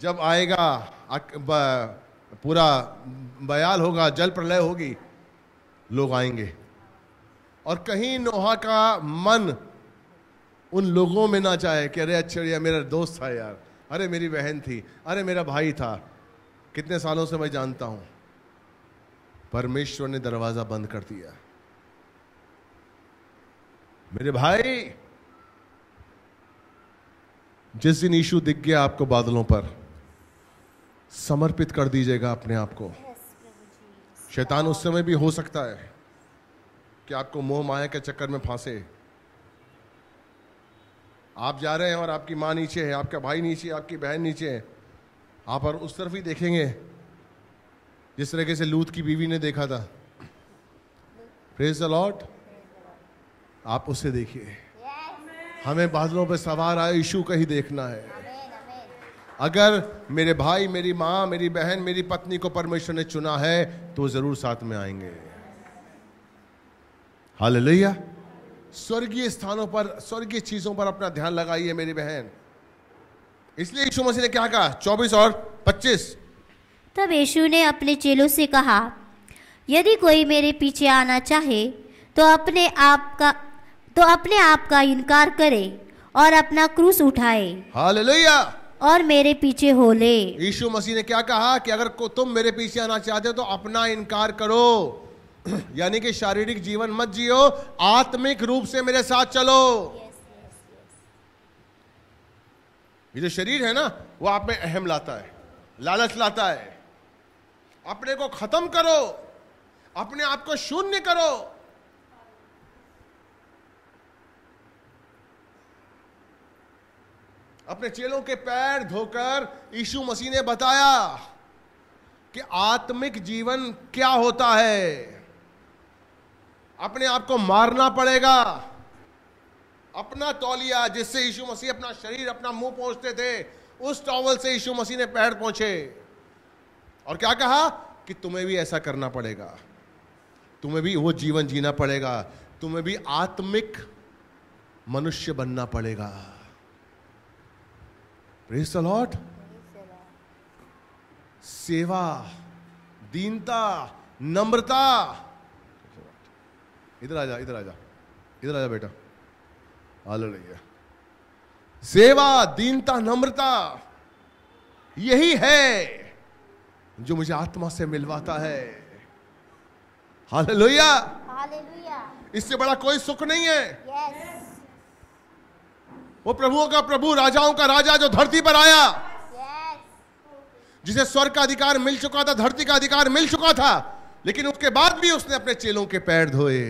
जब आएगा पूरा बयाल होगा जल प्रलय होगी लोग आएंगे और कहीं नोहा का मन उन लोगों में ना जाए कि अरे अच्छा मेरा दोस्त था यार अरे मेरी बहन थी अरे मेरा भाई था कितने सालों से मैं जानता हूं परमेश्वर ने दरवाजा बंद कर दिया मेरे भाई जिस दिन ईशु दिख गया आपको बादलों पर समर्पित कर दीजिएगा अपने आप को शैतान उस समय भी हो सकता है कि आपको मोह माया के चक्कर में फांसे आप जा रहे हैं और आपकी माँ नीचे है आपका भाई नीचे है आपकी बहन नीचे है आप और उस तरफ ही देखेंगे जिस तरीके से लूत की बीवी ने देखा था प्रेज द लॉर्ड आप उसे देखिए हमें बादलों पर सवार आए यीशु का ही देखना है अगर मेरे भाई मेरी माँ मेरी बहन मेरी पत्नी को परमेश्वर ने चुना है तो जरूर साथ में आएंगे हाल स्वर्गीय स्थानों पर स्वर्गीय चीजों पर अपना ध्यान लगाइए मेरी बहन इसलिए यीशु मसीह ने क्या कहा चौबीस और पच्चीस तब यीशु ने अपने चेलों से कहा यदि कोई मेरे पीछे आना चाहे तो अपने आप का तो अपने आप का इनकार करे और अपना क्रूस उठाए हालेलुया और मेरे पीछे हो ले यीशु मसीह ने क्या कहा कि अगर तुम मेरे पीछे आना चाहते हो तो अपना इनकार करो यानी कि शारीरिक जीवन मत जियो आत्मिक रूप से मेरे साथ चलो yes. ये जो शरीर है ना वो आप में अहम लाता है लालच लाता है अपने को खत्म करो अपने आप को शून्य करो अपने चेलों के पैर धोकर यीशु मसीह ने बताया कि आत्मिक जीवन क्या होता है अपने आप को मारना पड़ेगा अपना तौलिया जिससे यीशु मसीह अपना शरीर अपना मुंह पहुंचते थे उस टॉवल से यीशु मसीह ने पैर पहुंचे और क्या कहा कि तुम्हें भी ऐसा करना पड़ेगा तुम्हें भी वो जीवन जीना पड़ेगा तुम्हें भी आत्मिक मनुष्य बनना पड़ेगा लॉर्ड सेवा दीनता नम्रता इधर आ जा इधर आ जा इधर आ जा बेटा हालेलुया सेवा दीनता नम्रता यही है जो मुझे आत्मा से मिलवाता है हालेलुया इससे बड़ा कोई सुख नहीं है वो प्रभुओं का प्रभु राजाओं का राजा जो धरती पर आया जिसे स्वर्ग का अधिकार मिल चुका था धरती का अधिकार मिल चुका था लेकिन उसके बाद भी उसने अपने चेलों के पैर धोए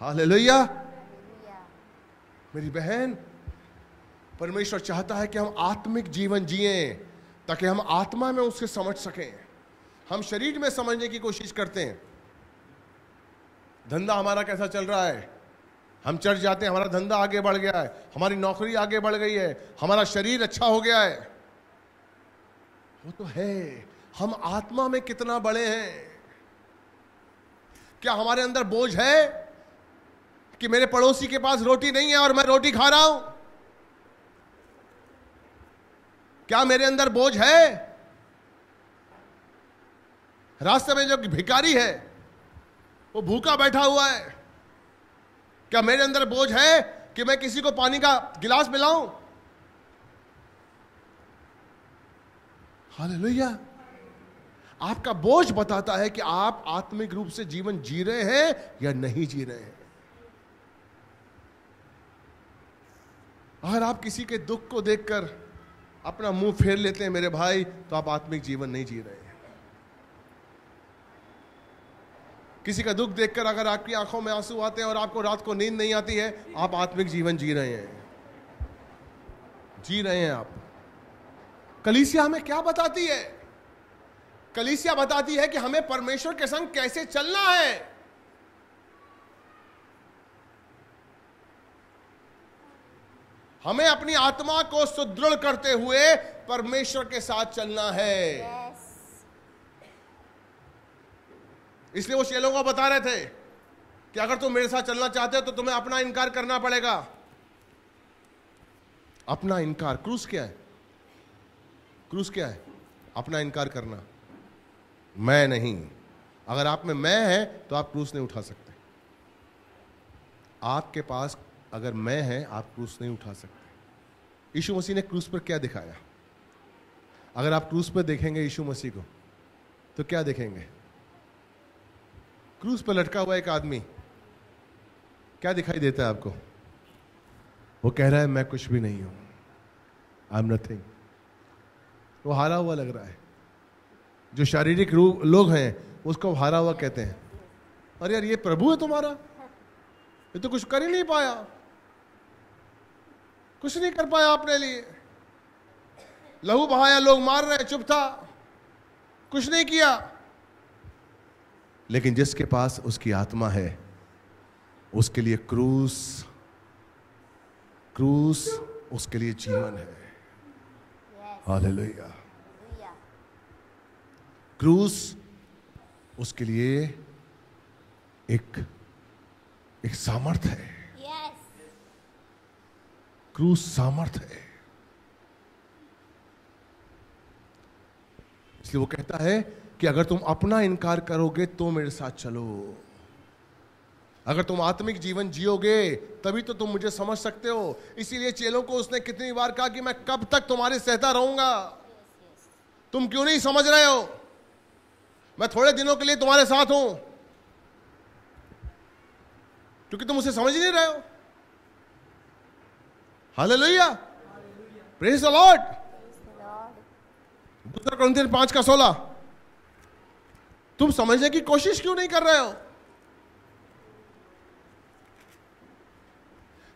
हालेलुया मेरी बहन परमेश्वर चाहता है कि हम आत्मिक जीवन जिए ताकि हम आत्मा में उसे समझ सकें हम शरीर में समझने की कोशिश करते हैं धंधा हमारा कैसा चल रहा है हम चर्च जाते हैं हमारा धंधा आगे बढ़ गया है हमारी नौकरी आगे बढ़ गई है हमारा शरीर अच्छा हो गया है वो तो है हम आत्मा में कितना बड़े हैं क्या हमारे अंदर बोझ है कि मेरे पड़ोसी के पास रोटी नहीं है और मैं रोटी खा रहा हूं क्या मेरे अंदर बोझ है रास्ते में जो भिखारी है वो भूखा बैठा हुआ है क्या मेरे अंदर बोझ है कि मैं किसी को पानी का गिलास हाल लोहिया आपका बोझ बताता है कि आप आत्मिक रूप से जीवन जी रहे हैं या नहीं जी रहे हैं अगर आप किसी के दुख को देखकर अपना मुंह फेर लेते हैं मेरे भाई तो आप आत्मिक जीवन नहीं जी रहे किसी का दुख देखकर अगर आपकी आंखों में आंसू आते हैं और आपको रात को नींद नहीं आती है आप आत्मिक जीवन जी रहे हैं जी रहे हैं आप कलीसिया हमें क्या बताती है कलीसिया बताती है कि हमें परमेश्वर के संग कैसे चलना है हमें अपनी आत्मा को सुदृढ़ करते हुए परमेश्वर के साथ चलना है इसलिए वो चेलों को बता रहे थे कि अगर तुम मेरे साथ चलना चाहते हो तो तुम्हें अपना इनकार करना पड़ेगा अपना इनकार क्रूस क्या है क्रूस क्या है अपना इनकार करना मैं नहीं अगर आप में मैं है तो आप क्रूस नहीं उठा सकते आपके पास अगर मैं है आप क्रूस नहीं उठा सकते यीशु मसीह ने क्रूस पर क्या दिखाया अगर आप क्रूस पर देखेंगे यीशु मसीह को तो क्या देखेंगे क्रूस पर लटका हुआ एक आदमी क्या दिखाई देता है आपको वो कह रहा है मैं कुछ भी नहीं हूं आई एम नथिंग वो हारा हुआ लग रहा है जो शारीरिक रूप लोग हैं उसको हारा हुआ कहते हैं और यार ये प्रभु है तुम्हारा ये तो कुछ कर ही नहीं पाया कुछ नहीं कर पाया अपने लिए लहू बहाया लोग मार रहे चुप था कुछ नहीं किया लेकिन जिसके पास उसकी आत्मा है उसके लिए क्रूस क्रूस उसके लिए जीवन है हालेलुया क्रूस उसके लिए एक एक सामर्थ है क्रूस सामर्थ है इसलिए वो कहता है कि अगर तुम अपना इनकार करोगे तो मेरे साथ चलो अगर तुम आत्मिक जीवन जियोगे तभी तो तुम मुझे समझ सकते हो इसीलिए चेलों को उसने कितनी बार कहा कि मैं कब तक तुम्हारे सहता रहूंगा तुम क्यों नहीं समझ रहे हो मैं थोड़े दिनों के लिए तुम्हारे साथ हूं क्योंकि तुम उसे समझ ही नहीं रहे हो हालेलुया प्रेज द लॉर्ड दूसरा क्रंथ पांच का सोलह तुम समझने की कोशिश क्यों नहीं कर रहे हो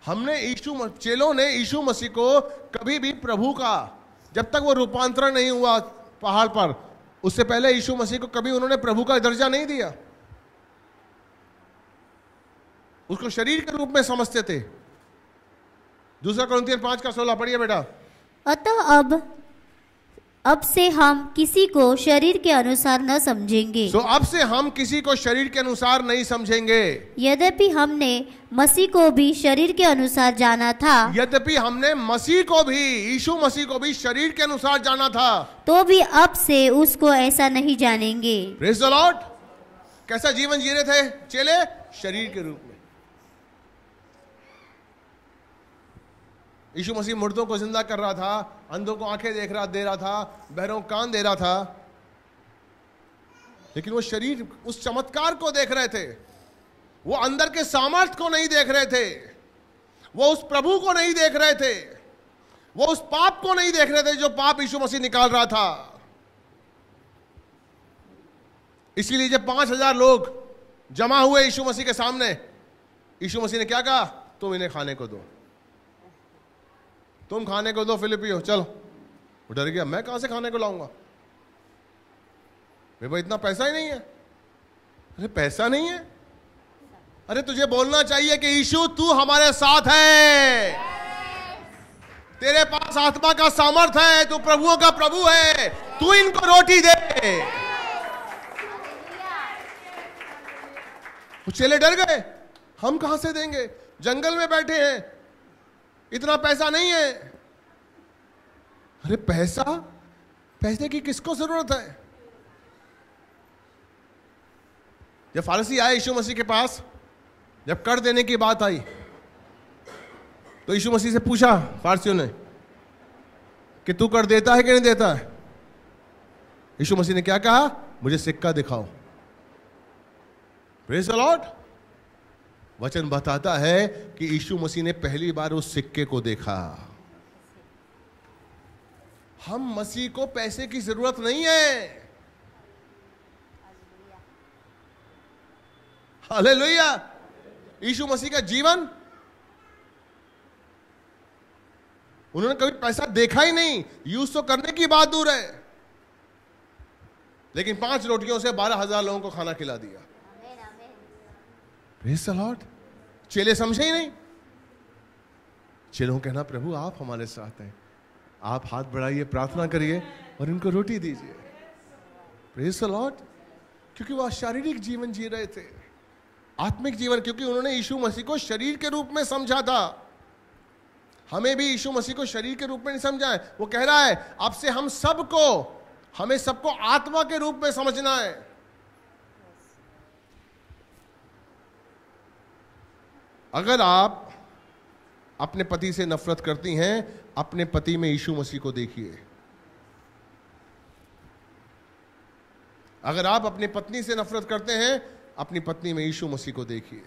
हमने यीशु चेलों ने यीशु मसीह को कभी भी प्रभु का जब तक वो रूपांतरण नहीं हुआ पहाड़ पर उससे पहले यीशु मसीह को कभी उन्होंने प्रभु का दर्जा नहीं दिया उसको शरीर के रूप में समझते थे दूसरा कोरिंथियन पांच का सोलह पढ़िए बेटा अतः अब अब से हम किसी को शरीर के अनुसार न समझेंगे तो so, अब से हम किसी को शरीर के अनुसार नहीं समझेंगे यद्यपि हमने मसीह को भी शरीर के अनुसार जाना था यद्यपि हमने मसीह को भी यीशु मसीह को भी शरीर के अनुसार जाना था तो भी अब से उसको ऐसा नहीं जानेंगे कैसा जीवन जी रहे थे चले शरीर के रूप में यीशु मसीह मुर्दों को जिंदा कर रहा था अंधों को आंखें देख रहा दे रहा था बहरों कान दे रहा था लेकिन वो शरीर उस चमत्कार को देख रहे थे वो अंदर के सामर्थ्य को नहीं देख रहे थे वो उस प्रभु को नहीं देख रहे थे वो उस पाप को नहीं देख रहे थे जो पाप यीशु मसीह निकाल रहा था इसीलिए जब पांच हजार लोग जमा हुए यीशु मसीह के सामने यीशु मसीह ने क्या कहा तुम इन्हें खाने को दो तुम खाने को दो फिलिपियो चलो वो डर गया मैं कहां से खाने को लाऊंगा मेरे भाई इतना पैसा ही नहीं है अरे पैसा नहीं है अरे तुझे बोलना चाहिए कि यीशु तू हमारे साथ है तेरे पास आत्मा का सामर्थ है तू प्रभुओं का प्रभु है तू इनको रोटी दे चेले डर गए हम कहां से देंगे जंगल में बैठे हैं इतना पैसा नहीं है अरे पैसा पैसे की किसको जरूरत है जब फारसी आए यीशु मसीह के पास जब कर देने की बात आई तो यीशु मसीह से पूछा फारसियों ने कि तू कर देता है कि नहीं देता है यीशु मसीह ने क्या कहा मुझे सिक्का दिखाओ प्रेस वचन बताता है कि यीशु मसीह ने पहली बार उस सिक्के को देखा हम मसीह को पैसे की जरूरत नहीं है हाले लोहिया यीशु मसीह का जीवन उन्होंने कभी पैसा देखा ही नहीं यूज तो करने की बात दूर है लेकिन पांच रोटियों से बारह हजार लोगों को खाना खिला दिया प्रेस लॉर्ड चेले समझे ही नहीं चेलों कहना प्रभु आप हमारे साथ हैं आप हाथ बढ़ाइए प्रार्थना करिए और इनको रोटी दीजिए प्रेस लॉर्ड क्योंकि वह शारीरिक जीवन जी रहे थे आत्मिक जीवन क्योंकि उन्होंने यीशु मसीह को शरीर के रूप में समझा था हमें भी यीशु मसीह को शरीर के रूप में नहीं समझा है वो कह रहा है आपसे हम सबको हमें सबको आत्मा के रूप में समझना है अगर आप अपने पति से नफरत करती हैं अपने पति में यीशु मसीह को देखिए अगर आप अपनी पत्नी से नफरत करते हैं अपनी पत्नी में यीशु मसीह को देखिए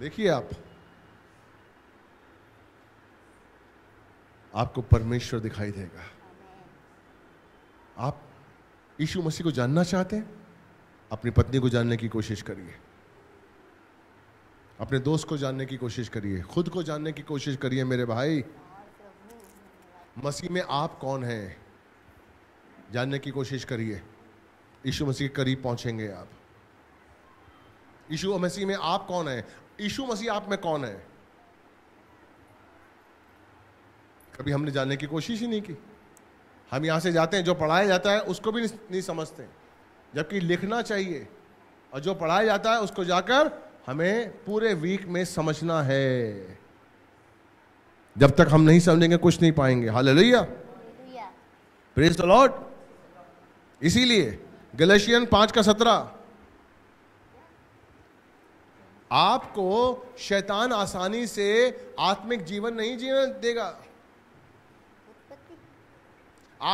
देखिए आप आपको परमेश्वर दिखाई देगा आप यीशु मसीह को जानना चाहते हैं अपनी पत्नी को जानने की कोशिश करिए अपने दोस्त को जानने की कोशिश करिए खुद को जानने की कोशिश करिए मेरे भाई मसीह में आप कौन हैं जानने की कोशिश करिए यीशु मसीह के करीब पहुंचेंगे आप यीशु मसीह में आप कौन हैं यीशु मसीह आप में कौन है कभी हमने जानने की कोशिश ही नहीं की हम यहां से जाते हैं जो पढ़ाया जाता है उसको भी नहीं समझते जबकि लिखना चाहिए और जो पढ़ाया जाता है उसको जाकर हमें पूरे वीक में समझना है जब तक हम नहीं समझेंगे कुछ नहीं पाएंगे हाल लोहिया प्रेज द लॉर्ड इसीलिए गलेशियन पांच का सत्रह आपको शैतान आसानी से आत्मिक जीवन नहीं जीने देगा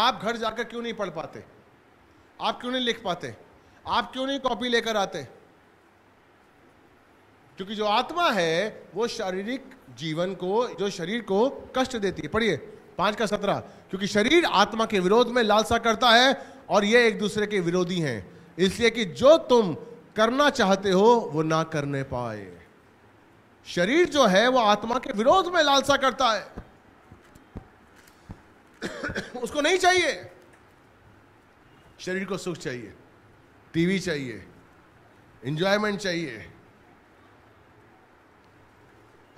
आप घर जाकर क्यों नहीं पढ़ पाते आप क्यों नहीं लिख पाते आप क्यों नहीं कॉपी लेकर आते क्योंकि जो आत्मा है वो शारीरिक जीवन को जो शरीर को कष्ट देती है पढ़िए पांच का सत्रह क्योंकि शरीर आत्मा के विरोध में लालसा करता है और ये एक दूसरे के विरोधी हैं इसलिए कि जो तुम करना चाहते हो वो ना करने पाए शरीर जो है वो आत्मा के विरोध में लालसा करता है उसको नहीं चाहिए शरीर को सुख चाहिए टीवी चाहिए इंजॉयमेंट चाहिए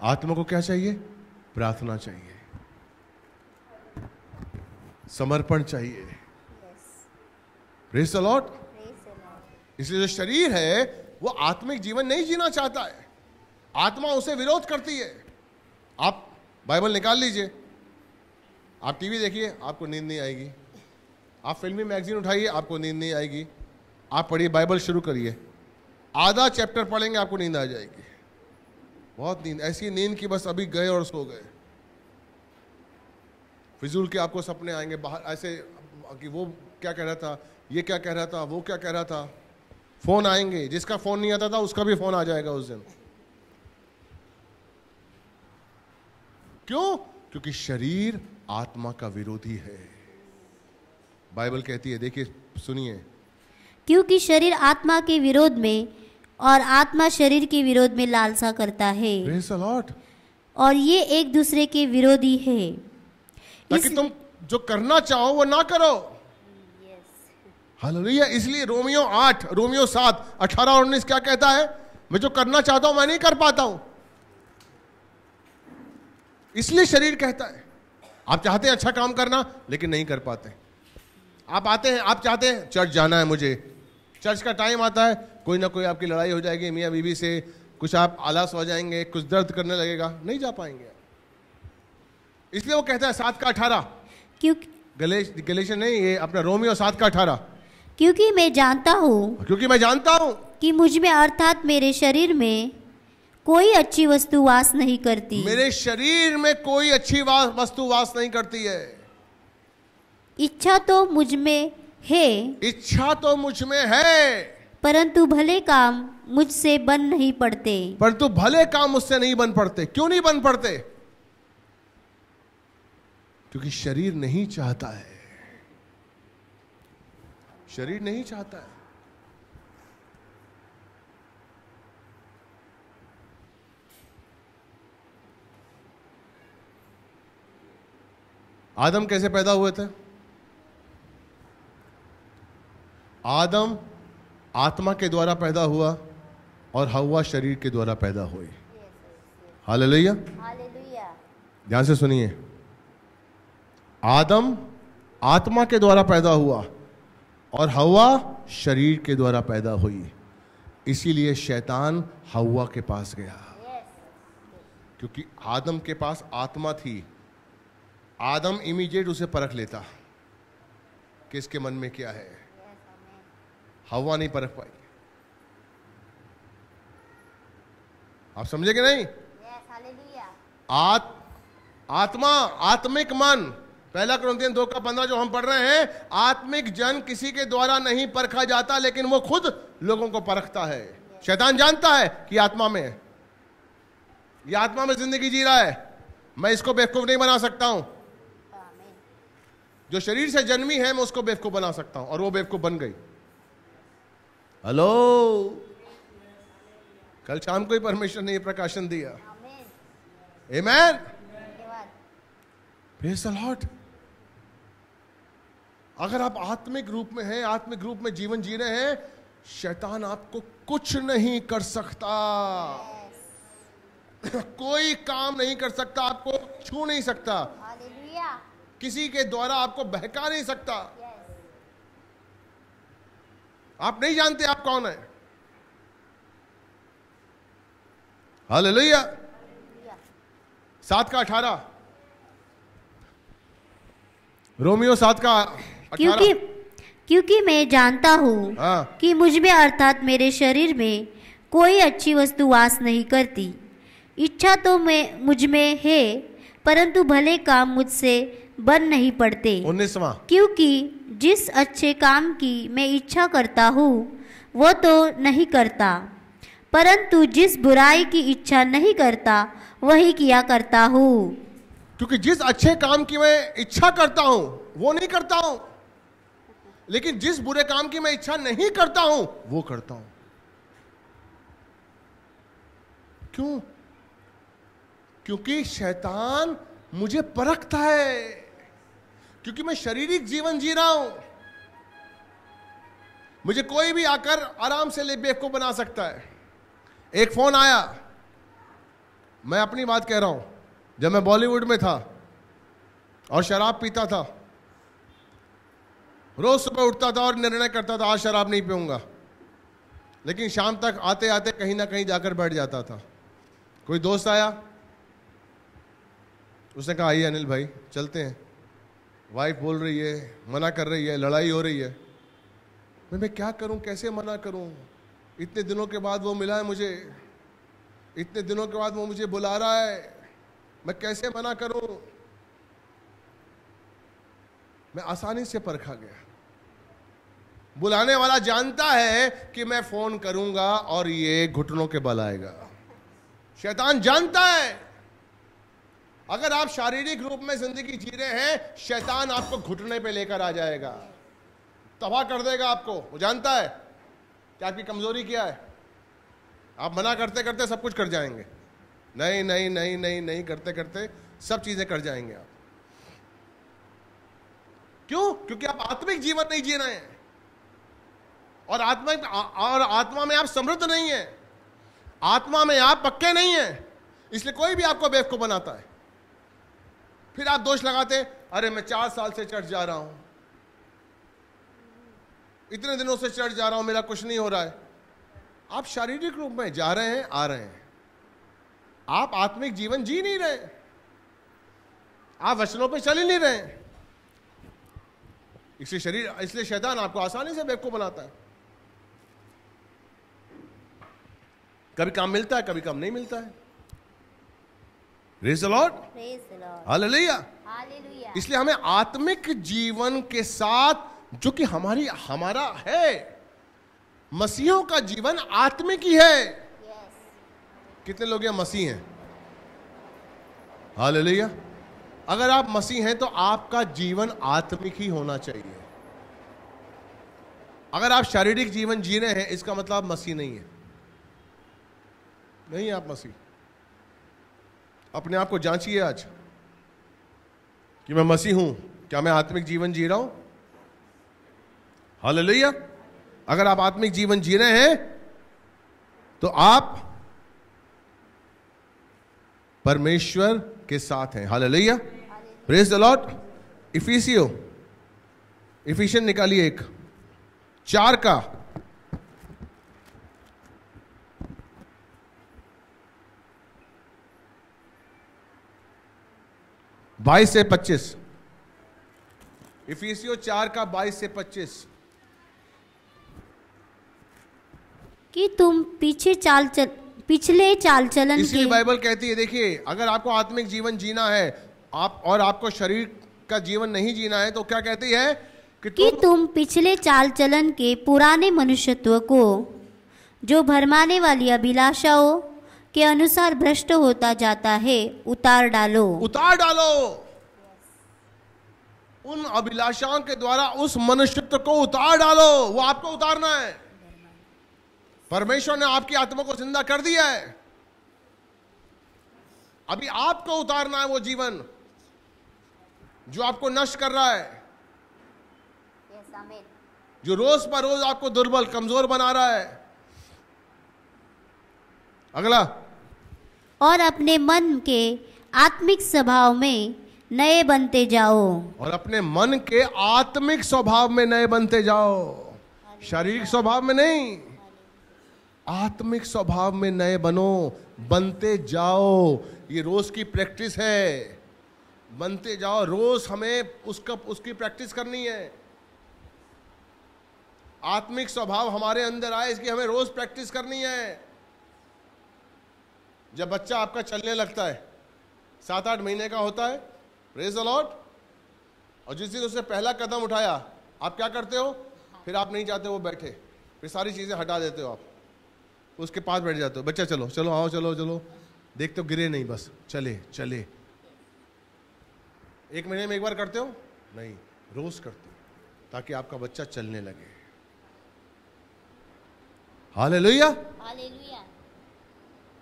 आत्मा को क्या चाहिए प्रार्थना चाहिए समर्पण चाहिए yes. लॉट इसलिए जो शरीर है वो आत्मिक जीवन नहीं जीना चाहता है आत्मा उसे विरोध करती है आप बाइबल निकाल लीजिए आप टीवी देखिए आपको नींद नहीं आएगी आप फिल्मी मैगजीन उठाइए आपको नींद नहीं आएगी आप पढ़िए बाइबल शुरू करिए आधा चैप्टर पढ़ेंगे आपको नींद आ जाएगी बहुत नींद ऐसी नींद की बस अभी गए और सो गए फिजूल के आपको सपने आएंगे बाहर ऐसे कि वो क्या कह रहा था ये क्या कह रहा था वो क्या कह रहा था फ़ोन आएंगे जिसका फ़ोन नहीं आता था उसका भी फ़ोन आ जाएगा उस दिन क्यों क्योंकि शरीर आत्मा का विरोधी है बाइबल कहती है देखिए सुनिए क्योंकि शरीर आत्मा के विरोध में और आत्मा शरीर के विरोध में लालसा करता है और ये एक दूसरे के विरोधी है ताकि तुम जो करना चाहो वो ना करो हालेलुया इसलिए रोमियो आठ रोमियो सात अठारह और उन्नीस क्या कहता है मैं जो करना चाहता हूं मैं नहीं कर पाता हूं इसलिए शरीर कहता है आप चाहते हैं अच्छा काम करना लेकिन नहीं कर पाते आप आते हैं आप चाहते हैं चर्च जाना है मुझे चर्च का टाइम आता है कोई ना कोई आपकी लड़ाई हो जाएगी मियाँ बीवी से कुछ आप आलास हो जाएंगे कुछ दर्द करने लगेगा नहीं जा पाएंगे इसलिए वो कहता है सात का अठारह क्योंकि गलेश नहीं ये अपना रोमियो सात का अठारह क्योंकि मैं जानता हूँ क्योंकि मैं जानता हूँ कि मुझ में अर्थात मेरे शरीर में कोई अच्छी वस्तु वास नहीं करती मेरे शरीर में कोई अच्छी वस्तु वास नहीं करती है इच्छा तो मुझ में हे इच्छा तो मुझ में है परंतु भले काम मुझसे बन नहीं पड़ते परंतु भले काम मुझसे नहीं बन पड़ते क्यों नहीं बन पड़ते क्योंकि शरीर नहीं चाहता है शरीर नहीं चाहता है आदम कैसे पैदा हुए थे आदम आत्मा के द्वारा पैदा हुआ और हवा शरीर के द्वारा पैदा हुई हाल लोहिया ध्यान से सुनिए आदम आत्मा के द्वारा पैदा हुआ और हवा शरीर के द्वारा पैदा हुई इसीलिए शैतान हवा के पास गया क्योंकि आदम के पास आत्मा थी आदम इमीडिएट उसे परख लेता कि इसके मन में क्या है हवा नहीं परख पाई आप समझे कि नहीं आत, आत्मा आत्मिक मन पहला क्रंथियन दो का पंद्रह जो हम पढ़ रहे हैं आत्मिक जन किसी के द्वारा नहीं परखा जाता लेकिन वो खुद लोगों को परखता है शैतान जानता है कि आत्मा में ये आत्मा में जिंदगी जी रहा है मैं इसको बेवकूफ नहीं बना सकता हूं जो शरीर से जन्मी है मैं उसको बेवकूफ बना सकता हूं और वो बेवकूफ बन गई हेलो कल शाम को ही परमेश्वर ने ये प्रकाशन दिया Amen. Praise the अगर आप आत्मिक रूप में हैं आत्मिक रूप में जीवन जी रहे हैं शैतान आपको कुछ नहीं कर सकता yes. कोई काम नहीं कर सकता आपको छू नहीं सकता Hallelujah. किसी के द्वारा आपको बहका नहीं सकता आप नहीं जानते आप कौन है हाल लोहिया सात का अठारह रोमियो सात का क्योंकि क्योंकि मैं जानता हूँ हाँ। कि मुझ में अर्थात मेरे शरीर में कोई अच्छी वस्तु वास नहीं करती इच्छा तो मैं मुझ में है परंतु भले काम मुझसे बन नहीं पड़ते उन्नीसवा क्योंकि जिस अच्छे काम की मैं इच्छा करता हूँ वो तो नहीं करता परंतु जिस बुराई की इच्छा नहीं करता वही किया करता हूँ क्योंकि जिस अच्छे काम की मैं इच्छा करता हूँ वो नहीं करता हूँ लेकिन जिस बुरे काम की मैं इच्छा नहीं करता हूँ वो करता हूँ क्यों क्योंकि शैतान मुझे परखता है क्योंकि मैं शारीरिक जीवन जी रहा हूं मुझे कोई भी आकर आराम से को बना सकता है एक फोन आया मैं अपनी बात कह रहा हूं जब मैं बॉलीवुड में था और शराब पीता था रोज सुबह उठता था और निर्णय करता था आज शराब नहीं पीऊंगा लेकिन शाम तक आते आते कहीं ना कहीं जाकर बैठ जाता था कोई दोस्त आया उसने कहा आइए अनिल भाई चलते हैं वाइफ बोल रही है मना कर रही है लड़ाई हो रही है मैं मैं क्या करूं कैसे मना करूं इतने दिनों के बाद वो मिला है मुझे इतने दिनों के बाद वो मुझे बुला रहा है मैं कैसे मना करूं मैं आसानी से परखा गया बुलाने वाला जानता है कि मैं फोन करूंगा और ये घुटनों के बल आएगा शैतान जानता है अगर आप शारीरिक रूप में जिंदगी जी रहे हैं शैतान आपको घुटने पे लेकर आ जाएगा तबाह कर देगा आपको वो जानता है कि आपकी कमजोरी क्या है आप मना करते करते सब कुछ कर जाएंगे नहीं नहीं नहीं नहीं नहीं करते करते सब चीजें कर जाएंगे आप क्यों क्योंकि आप आत्मिक जीवन नहीं जी रहे हैं और आत्मा और आत्मा में आप समृद्ध नहीं है आत्मा में आप पक्के नहीं है इसलिए कोई भी आपको बेवकूफ बनाता है फिर आप दोष लगाते अरे मैं चार साल से चर्च जा रहा हूं इतने दिनों से चर्च जा रहा हूं मेरा कुछ नहीं हो रहा है आप शारीरिक रूप में जा रहे हैं आ रहे हैं आप आत्मिक जीवन जी नहीं रहे आप वचनों पर चल ही नहीं रहे इसलिए शरीर इसलिए शैतान आपको आसानी से बेवकूफ बनाता है कभी काम मिलता है कभी काम नहीं मिलता है रेज द लॉर्ड Hallelujah. इसलिए हमें आत्मिक जीवन के साथ जो कि हमारी हमारा है मसीहों का जीवन आत्मिक ही है yes. कितने लोग यहाँ मसीह हैं हालेलुया अगर आप मसीह हैं तो आपका जीवन आत्मिक ही होना चाहिए अगर आप शारीरिक जीवन जी रहे हैं इसका मतलब आप मसीह नहीं है नहीं आप मसीह अपने आप को जांचिए आज कि मैं मसीह हूं क्या मैं आत्मिक जीवन जी रहा हूं हाल अगर आप आत्मिक जीवन जी रहे हैं तो आप परमेश्वर के साथ हैं हाल प्रेस द लॉट इफिसियो इफिशियन निकालिए एक चार का बाईस से पच्चीस इफिसियो चार का बाईस से पच्चीस कि तुम पीछे चाल चल पिछले चाल चलन इसलिए बाइबल कहती है देखिए अगर आपको आत्मिक जीवन जीना है आप और आपको शरीर का जीवन नहीं जीना है तो क्या कहती है कि, कि तुम, तुम पिछले चाल चलन के पुराने मनुष्यत्व को जो भरमाने वाली अभिलाषाओं के अनुसार भ्रष्ट होता जाता है उतार डालो उतार डालो उन अभिलाषाओं के द्वारा उस मनुष्य को उतार डालो वो आपको उतारना है परमेश्वर ने आपकी आत्मा को जिंदा कर दिया है अभी आपको उतारना है वो जीवन जो आपको नष्ट कर रहा है जो रोज पर रोज आपको दुर्बल कमजोर बना रहा है अगला और अपने मन के आत्मिक स्वभाव में नए बनते जाओ और अपने मन के आत्मिक स्वभाव में नए बनते जाओ शारीरिक स्वभाव में नहीं आत्मिक स्वभाव में नए बनो बनते जाओ ये रोज की प्रैक्टिस है बनते जाओ रोज हमें उसका उसकी प्रैक्टिस करनी है आत्मिक स्वभाव हमारे अंदर आए इसकी हमें रोज प्रैक्टिस करनी है जब बच्चा आपका चलने लगता है सात आठ महीने का होता है रेज अलॉट और जिस दिन उसने पहला कदम उठाया आप क्या करते हो फिर आप नहीं चाहते वो बैठे फिर सारी चीज़ें हटा देते हो आप उसके पास बैठ जाते हो बच्चा चलो चलो आओ चलो चलो देखते हो गिरे नहीं बस चले चले एक महीने में एक बार करते हो नहीं रोज करते हो ताकि आपका बच्चा चलने लगे हाल लोहिया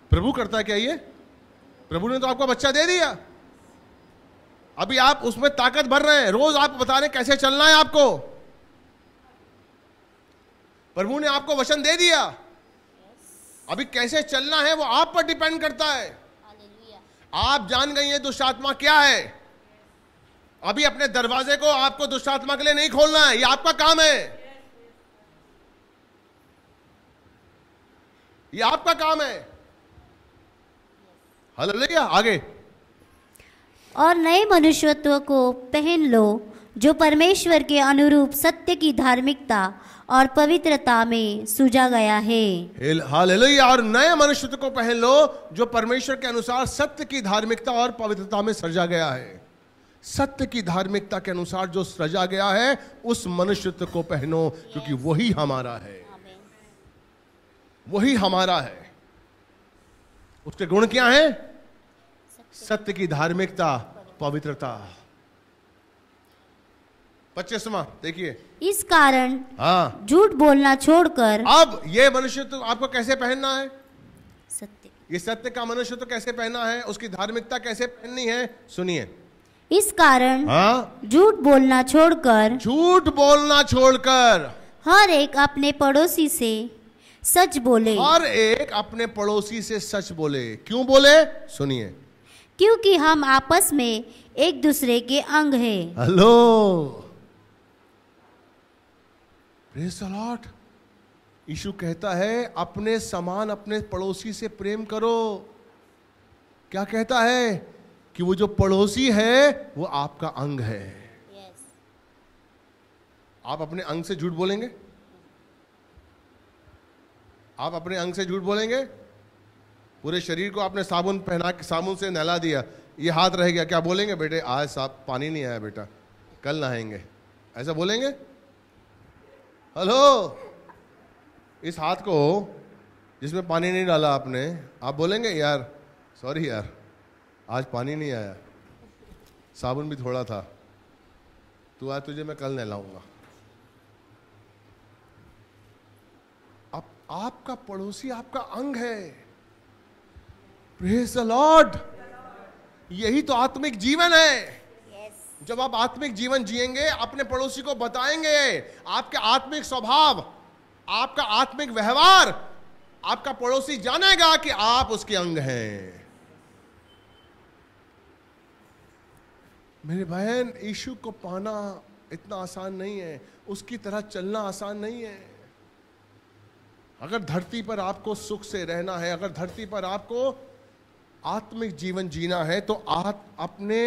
प्रभु करता क्या ये प्रभु ने तो आपका बच्चा दे दिया अभी आप उसमें ताकत भर रहे हैं रोज आप बता रहे कैसे चलना है आपको प्रभु ने आपको वचन दे दिया अभी कैसे चलना है वो आप पर डिपेंड करता है आप जान गई है दुष्टात्मा क्या है अभी अपने दरवाजे को आपको दुष्टात्मा के लिए नहीं खोलना है ये आपका काम है ये आपका काम है हालेलुया आगे और नए मनुष्यत्व को पहन लो जो परमेश्वर के अनुरूप सत्य की धार्मिकता और पवित्रता में सूझा गया है हालेलुया और नए मनुष्यत्व को पहन लो जो परमेश्वर के अनुसार सत्य की धार्मिकता और पवित्रता में सजा गया है सत्य की धार्मिकता के अनुसार जो सजा गया है उस मनुष्यत्व को पहनो क्योंकि वही हमारा है वही हमारा है उसके गुण क्या हैं सत्य की धार्मिकता पवित्रता पच्चीसवा देखिए इस कारण हाँ झूठ बोलना छोड़कर अब ये मनुष्य तो आपको कैसे पहनना है सत्य ये सत्य का मनुष्य तो कैसे पहना है उसकी धार्मिकता कैसे पहननी है सुनिए इस कारण हाँ झूठ बोलना छोड़कर झूठ बोलना छोड़कर हर एक अपने पड़ोसी से सच बोले हर एक अपने पड़ोसी से सच बोले क्यों बोले सुनिए क्योंकि हम आपस में एक दूसरे के अंग हैं हेलो लॉर्ड यीशु कहता है अपने समान अपने पड़ोसी से प्रेम करो क्या कहता है कि वो जो पड़ोसी है वो आपका अंग है yes. आप अपने अंग से झूठ बोलेंगे आप अपने अंग से झूठ बोलेंगे पूरे शरीर को आपने साबुन पहना के साबुन से नहला दिया ये हाथ रह गया क्या बोलेंगे बेटे आज साफ पानी नहीं आया बेटा कल नहाएंगे ऐसा बोलेंगे हेलो इस हाथ को जिसमें पानी नहीं डाला आपने आप बोलेंगे यार सॉरी यार आज पानी नहीं आया साबुन भी थोड़ा था तू आज तुझे मैं कल नहलाऊंगा आपका पड़ोसी आपका अंग है लॉर्ड यही तो आत्मिक जीवन है जब आप आत्मिक जीवन जिएंगे अपने पड़ोसी को बताएंगे आपके आत्मिक स्वभाव आपका आत्मिक व्यवहार आपका पड़ोसी जानेगा कि आप उसके अंग हैं मेरे बहन यीशु को पाना इतना आसान नहीं है उसकी तरह चलना आसान नहीं है अगर धरती पर आपको सुख से रहना है अगर धरती पर आपको आत्मिक जीवन जीना है तो आप अपने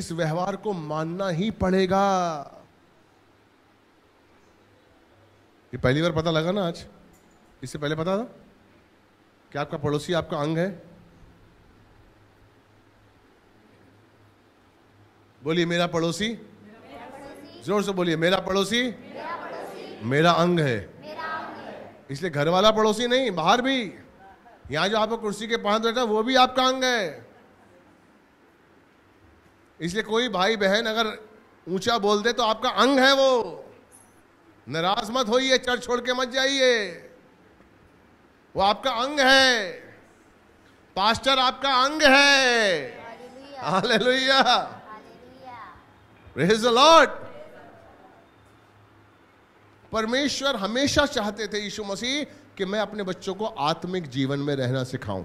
इस व्यवहार को मानना ही पड़ेगा ये पहली बार पता लगा ना आज इससे पहले पता था क्या आपका पड़ोसी आपका अंग है बोलिए मेरा पड़ोसी जोर से बोलिए मेरा पड़ोसी मेरा अंग है इसलिए घर वाला पड़ोसी नहीं बाहर भी यहां जो आपको कुर्सी के पास बैठा वो भी आपका अंग है इसलिए कोई भाई बहन अगर ऊंचा बोल दे तो आपका अंग है वो नाराज मत होइए चर्च छोड़ के मत जाइए वो आपका अंग है पास्टर आपका अंग है हालेलुया प्रेज द लॉर्ड परमेश्वर हमेशा चाहते थे यीशु मसीह कि मैं अपने बच्चों को आत्मिक जीवन में रहना सिखाऊं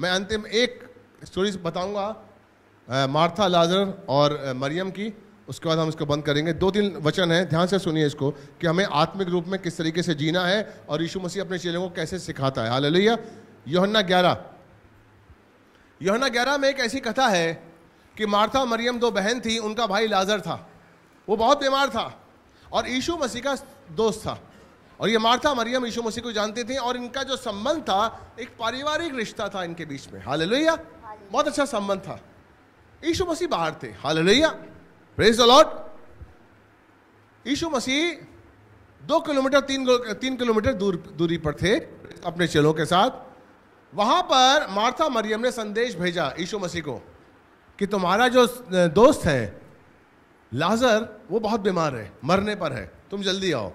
मैं अंतिम एक स्टोरी बताऊंगा मार्था लाजर और मरियम की उसके बाद हम इसको बंद करेंगे दो तीन वचन हैं ध्यान से सुनिए इसको कि हमें आत्मिक रूप में किस तरीके से जीना है और यीशु मसीह अपने चेलों को कैसे सिखाता है हाल योहन्ना ग्यारह योहन्ना ग्यारह में एक ऐसी कथा है कि मार्था मरियम दो बहन थी उनका भाई लाजर था वो बहुत बीमार था और यीशु मसीह का दोस्त था और ये मार्था मरियम यीशु मसीह को जानते थे और इनका जो संबंध था एक पारिवारिक रिश्ता था इनके बीच में हाल बहुत अच्छा संबंध था यीशु मसीह बाहर थे हाल द लॉर्ड यीशु मसीह दो किलोमीटर तीन तीन किलोमीटर दूर दूरी पर थे अपने चेलों के साथ वहां पर मार्था मरियम ने संदेश भेजा यीशु मसीह को कि तुम्हारा जो दोस्त है लाजर वो बहुत बीमार है मरने पर है तुम जल्दी आओ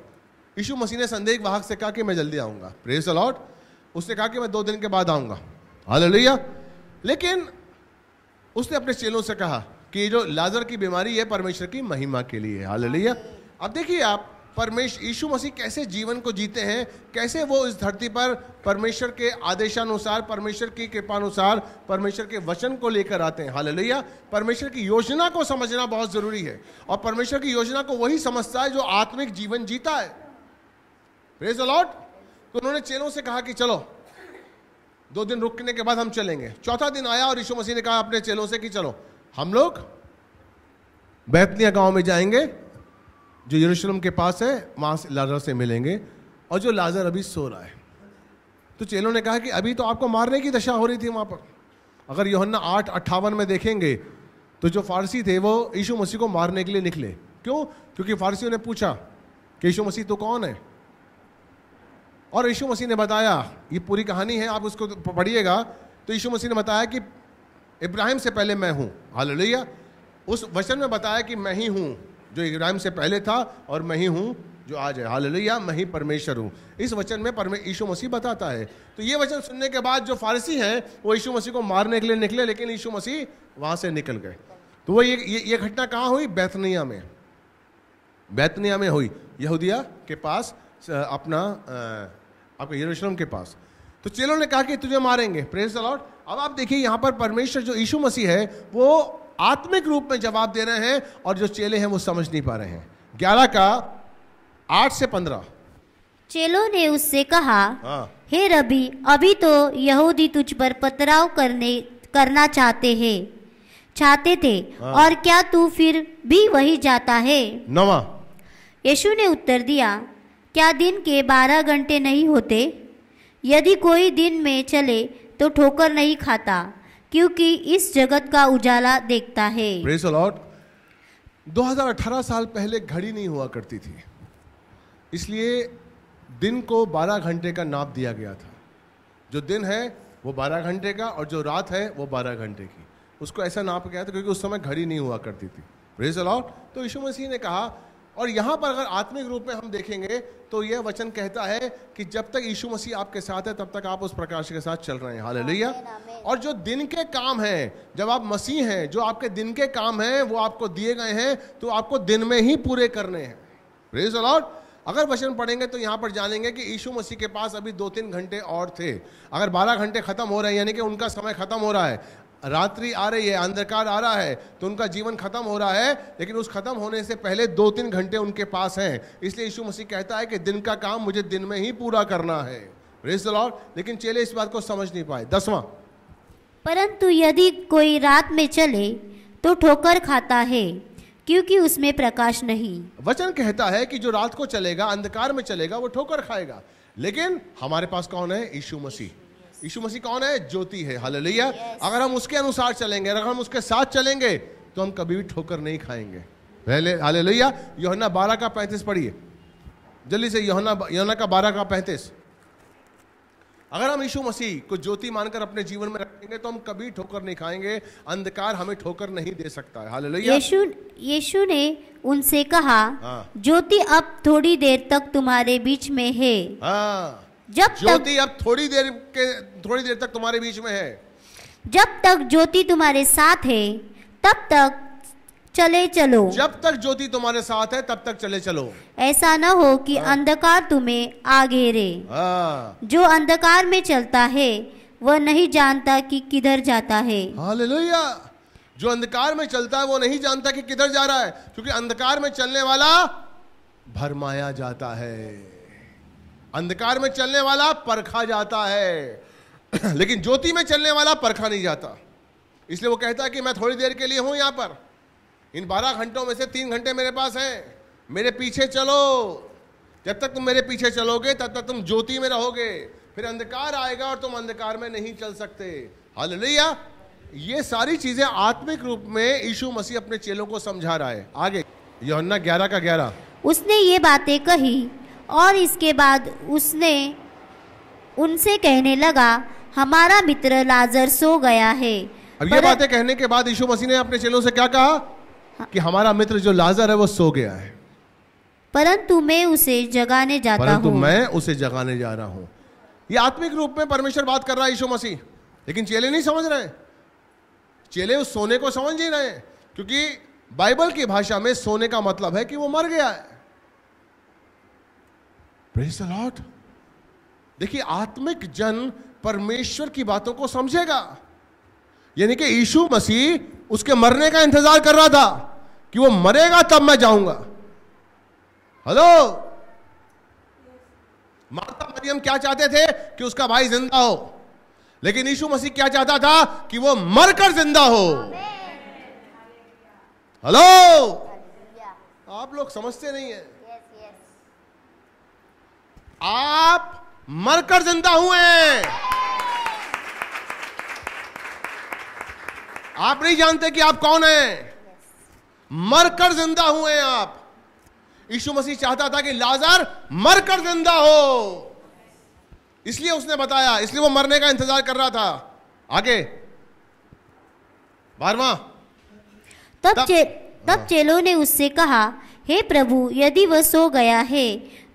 यीशु मसीह ने संदेह वाहक से कहा कि मैं जल्दी आऊंगा प्रेस अलॉट उसने कहा कि मैं दो दिन के बाद आऊंगा हालेलुया लेकिन उसने अपने चेलों से कहा कि जो लाजर की बीमारी है परमेश्वर की महिमा के लिए हाल अब देखिए आप परमेश यीशु मसीह कैसे जीवन को जीते हैं कैसे वो इस धरती पर परमेश्वर के आदेशानुसार परमेश्वर की कृपानुसार परमेश्वर के वचन को लेकर आते हैं हाल परमेश्वर की योजना को समझना बहुत ज़रूरी है और परमेश्वर की योजना को वही समझता है जो आत्मिक जीवन जीता है प्रेज लॉर्ड तो उन्होंने चेलों से कहा कि चलो दो दिन रुकने के बाद हम चलेंगे चौथा दिन आया और यीशु मसीह ने कहा अपने चेलों से कि चलो हम लोग बैतनिया गांव में जाएंगे जो यरूशलेम के पास है वहां से लाजर से मिलेंगे और जो लाजर अभी सो रहा है तो चेलों ने कहा कि अभी तो आपको मारने की दशा हो रही थी वहां पर अगर योहन्ना आठ अट्ठावन में देखेंगे तो जो फारसी थे वो यीशु मसीह को मारने के लिए निकले क्यों क्योंकि फारसियों ने पूछा कि यीशु मसीह तो कौन है और यीशु मसीह ने बताया ये पूरी कहानी है आप उसको पढ़िएगा तो यीशु मसीह ने बताया कि इब्राहिम से पहले मैं हूँ हालेलुया उस वचन में बताया कि मैं ही हूँ जो इब्राहिम से पहले था और मैं ही हूँ जो आज है हालेलुया मैं ही परमेश्वर हूँ इस वचन में परमे यीशु मसीह बताता है तो ये वचन सुनने के बाद जो फारसी हैं वो यीशु मसीह को मारने के लिए निकले लेकिन यीशु मसीह वहाँ से निकल गए तो वो ये ये, ये घटना कहाँ हुई बैतनिया में बैतनिया में हुई यहूदिया के पास अपना आपके यरूशलेम के पास तो चेलों ने कहा कि तुझे मारेंगे प्रेस द लॉर्ड अब आप देखिए यहाँ पर परमेश्वर जो यीशु मसीह है वो आत्मिक रूप में जवाब दे रहे हैं और जो चेले हैं वो समझ नहीं पा रहे हैं ग्यारह का आठ से पंद्रह चेलों ने उससे कहा हाँ। हे रवि अभी तो यहूदी तुझ पर पथराव करने करना चाहते हैं चाहते थे हाँ। और क्या तू फिर भी वही जाता है नवा यीशु ने उत्तर दिया क्या दिन के बारह घंटे नहीं होते यदि कोई दिन में चले तो ठोकर नहीं खाता क्योंकि इस जगत का उजाला देखता है लॉर्ड 2018 साल पहले घड़ी नहीं हुआ करती थी इसलिए दिन को 12 घंटे का नाप दिया गया था जो दिन है वो 12 घंटे का और जो रात है वो 12 घंटे की उसको ऐसा नाप गया था क्योंकि उस समय घड़ी नहीं हुआ करती थी तो यीशु मसीह ने कहा और यहाँ पर अगर आत्मिक रूप में हम देखेंगे तो यह वचन कहता है कि जब तक यीशु मसीह आपके साथ है तब तक आप उस प्रकाश के साथ चल रहे हैं हाल और जो दिन के काम हैं जब आप मसीह हैं जो आपके दिन के काम हैं वो आपको दिए गए हैं तो आपको दिन में ही पूरे करने हैं प्रेज अलॉट अगर वचन पढ़ेंगे तो यहाँ पर जानेंगे कि यीशु मसीह के पास अभी दो तीन घंटे और थे अगर बारह घंटे खत्म हो रहे हैं यानी कि उनका समय खत्म हो रहा है रात्रि आ रही है अंधकार आ रहा है तो उनका जीवन खत्म हो रहा है लेकिन उस खत्म होने से पहले दो तीन घंटे उनके पास हैं इसलिए यीशु मसीह कहता है कि दिन का काम मुझे दिन में ही पूरा करना है लॉर्ड लेकिन चेले इस बात को समझ नहीं पाए दसवां परंतु यदि कोई रात में चले तो ठोकर खाता है क्योंकि उसमें प्रकाश नहीं वचन कहता है कि जो रात को चलेगा अंधकार में चलेगा वो ठोकर खाएगा लेकिन हमारे पास कौन है यीशु मसीह यीशु मसीह कौन है ज्योति है हालेलुया yes. अगर हम उसके अनुसार चलेंगे अगर हम उसके साथ चलेंगे तो हम कभी भी ठोकर नहीं खाएंगे पहले हालेलुया योहना बारह का पैंतीस पढ़िए जल्दी से योहना योहना का बारह का पैंतीस अगर हम यीशु मसीह को ज्योति मानकर अपने जीवन में रखेंगे तो हम कभी ठोकर नहीं खाएंगे अंधकार हमें ठोकर नहीं दे सकता है हालेलुया यीशु यीशु ने उनसे कहा हाँ। ज्योति अब थोड़ी देर तक तुम्हारे बीच में है हाँ जब ज्योति अब थोड़ी देर के थोड़ी देर तक तुम्हारे बीच में है जब तक ज्योति तुम्हारे साथ है तब तक चले चलो जब तक ज्योति तुम्हारे साथ है तब तक चले चलो ऐसा न हो कि हाँ। अंधकार तुम्हें आगे रे हाँ। जो अंधकार में चलता है वह नहीं जानता कि किधर जाता है हालेलुया जो अंधकार में चलता है वो नहीं जानता कि किधर जा रहा है क्योंकि अंधकार में चलने वाला भरमाया जाता है अंधकार में चलने वाला परखा जाता है लेकिन ज्योति में चलने वाला परखा नहीं जाता इसलिए वो कहता है कि मैं थोड़ी देर के लिए हूं यहां पर इन बारह घंटों में से तीन घंटे मेरे पास हैं मेरे पीछे चलो जब तक तुम मेरे पीछे चलोगे तब तक तुम ज्योति में रहोगे फिर अंधकार आएगा और तुम अंधकार में नहीं चल सकते हाल ये सारी चीजें आत्मिक रूप में यीशु मसीह अपने चेलों को समझा रहा है आगे योना ग्यारह का ग्यारह उसने ये बातें कही और इसके बाद उसने उनसे कहने लगा हमारा मित्र लाजर सो गया है अब ये बातें कहने के बाद यीशु मसीह ने अपने चेलों से क्या कहा हाँ। कि हमारा मित्र जो लाजर है वो सो गया है परंतु मैं उसे जगाने जाता परंतु मैं उसे जगाने जा रहा हूं ये आत्मिक रूप में परमेश्वर बात कर रहा है यीशु मसीह लेकिन चेले नहीं समझ रहे चेले उस सोने को समझ ही रहे क्योंकि बाइबल की भाषा में सोने का मतलब है कि वो मर गया है प्रेज द लॉर्ड देखिए आत्मिक जन परमेश्वर की बातों को समझेगा यानी कि यीशु मसीह उसके मरने का इंतजार कर रहा था कि वो मरेगा तब मैं जाऊंगा हेलो माता मरियम क्या चाहते थे कि उसका भाई जिंदा हो लेकिन यीशु मसीह क्या चाहता था कि वो मर कर जिंदा हो हेलो आप लोग समझते नहीं है आप मरकर जिंदा हुए आप नहीं जानते कि आप कौन हैं मरकर जिंदा हुए आप यीशु मसीह चाहता था कि लाजार मरकर जिंदा हो इसलिए उसने बताया इसलिए वो मरने का इंतजार कर रहा था आगे बारवा तब तब, चे, तब चेलों ने उससे कहा हे प्रभु यदि वह सो गया है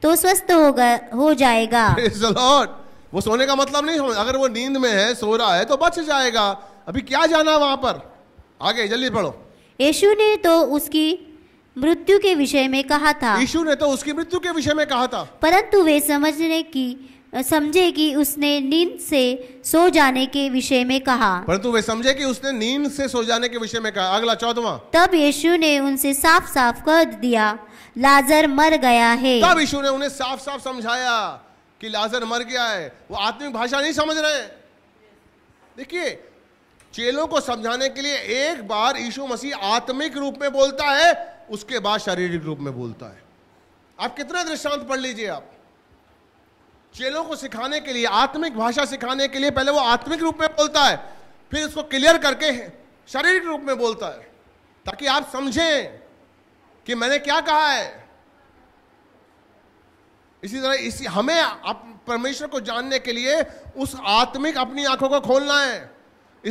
तो स्वस्थ होगा हो जाएगा वो सोने का मतलब नहीं अगर वो नींद में है सो रहा है तो बच जाएगा अभी क्या जाना वहां पर आगे जल्दी पढ़ो यीशु ने तो उसकी मृत्यु के विषय में कहा था यीशु ने तो उसकी मृत्यु के विषय में कहा था परंतु वे समझने की समझे कि उसने नींद से सो जाने के विषय में कहा परंतु वे समझे कि उसने नींद से सो जाने के विषय में कहा अगला चौदवा तब यीशु ने उनसे साफ साफ कह दिया लाजर मर गया है तब यीशु ने उन्हें साफ साफ समझाया कि लाजर मर गया है वो आत्मिक भाषा नहीं समझ रहे देखिए चेलों को समझाने के लिए एक बार यीशु मसीह आत्मिक रूप में बोलता है उसके बाद शारीरिक रूप में बोलता है आप कितना दृष्टांत पढ़ लीजिए आप चेलों को सिखाने के लिए आत्मिक भाषा सिखाने के लिए पहले वो आत्मिक रूप में बोलता है फिर उसको क्लियर करके शारीरिक रूप में बोलता है ताकि आप समझें कि मैंने क्या कहा है इसी तरह इसी हमें परमेश्वर को जानने के लिए उस आत्मिक अपनी आंखों को खोलना है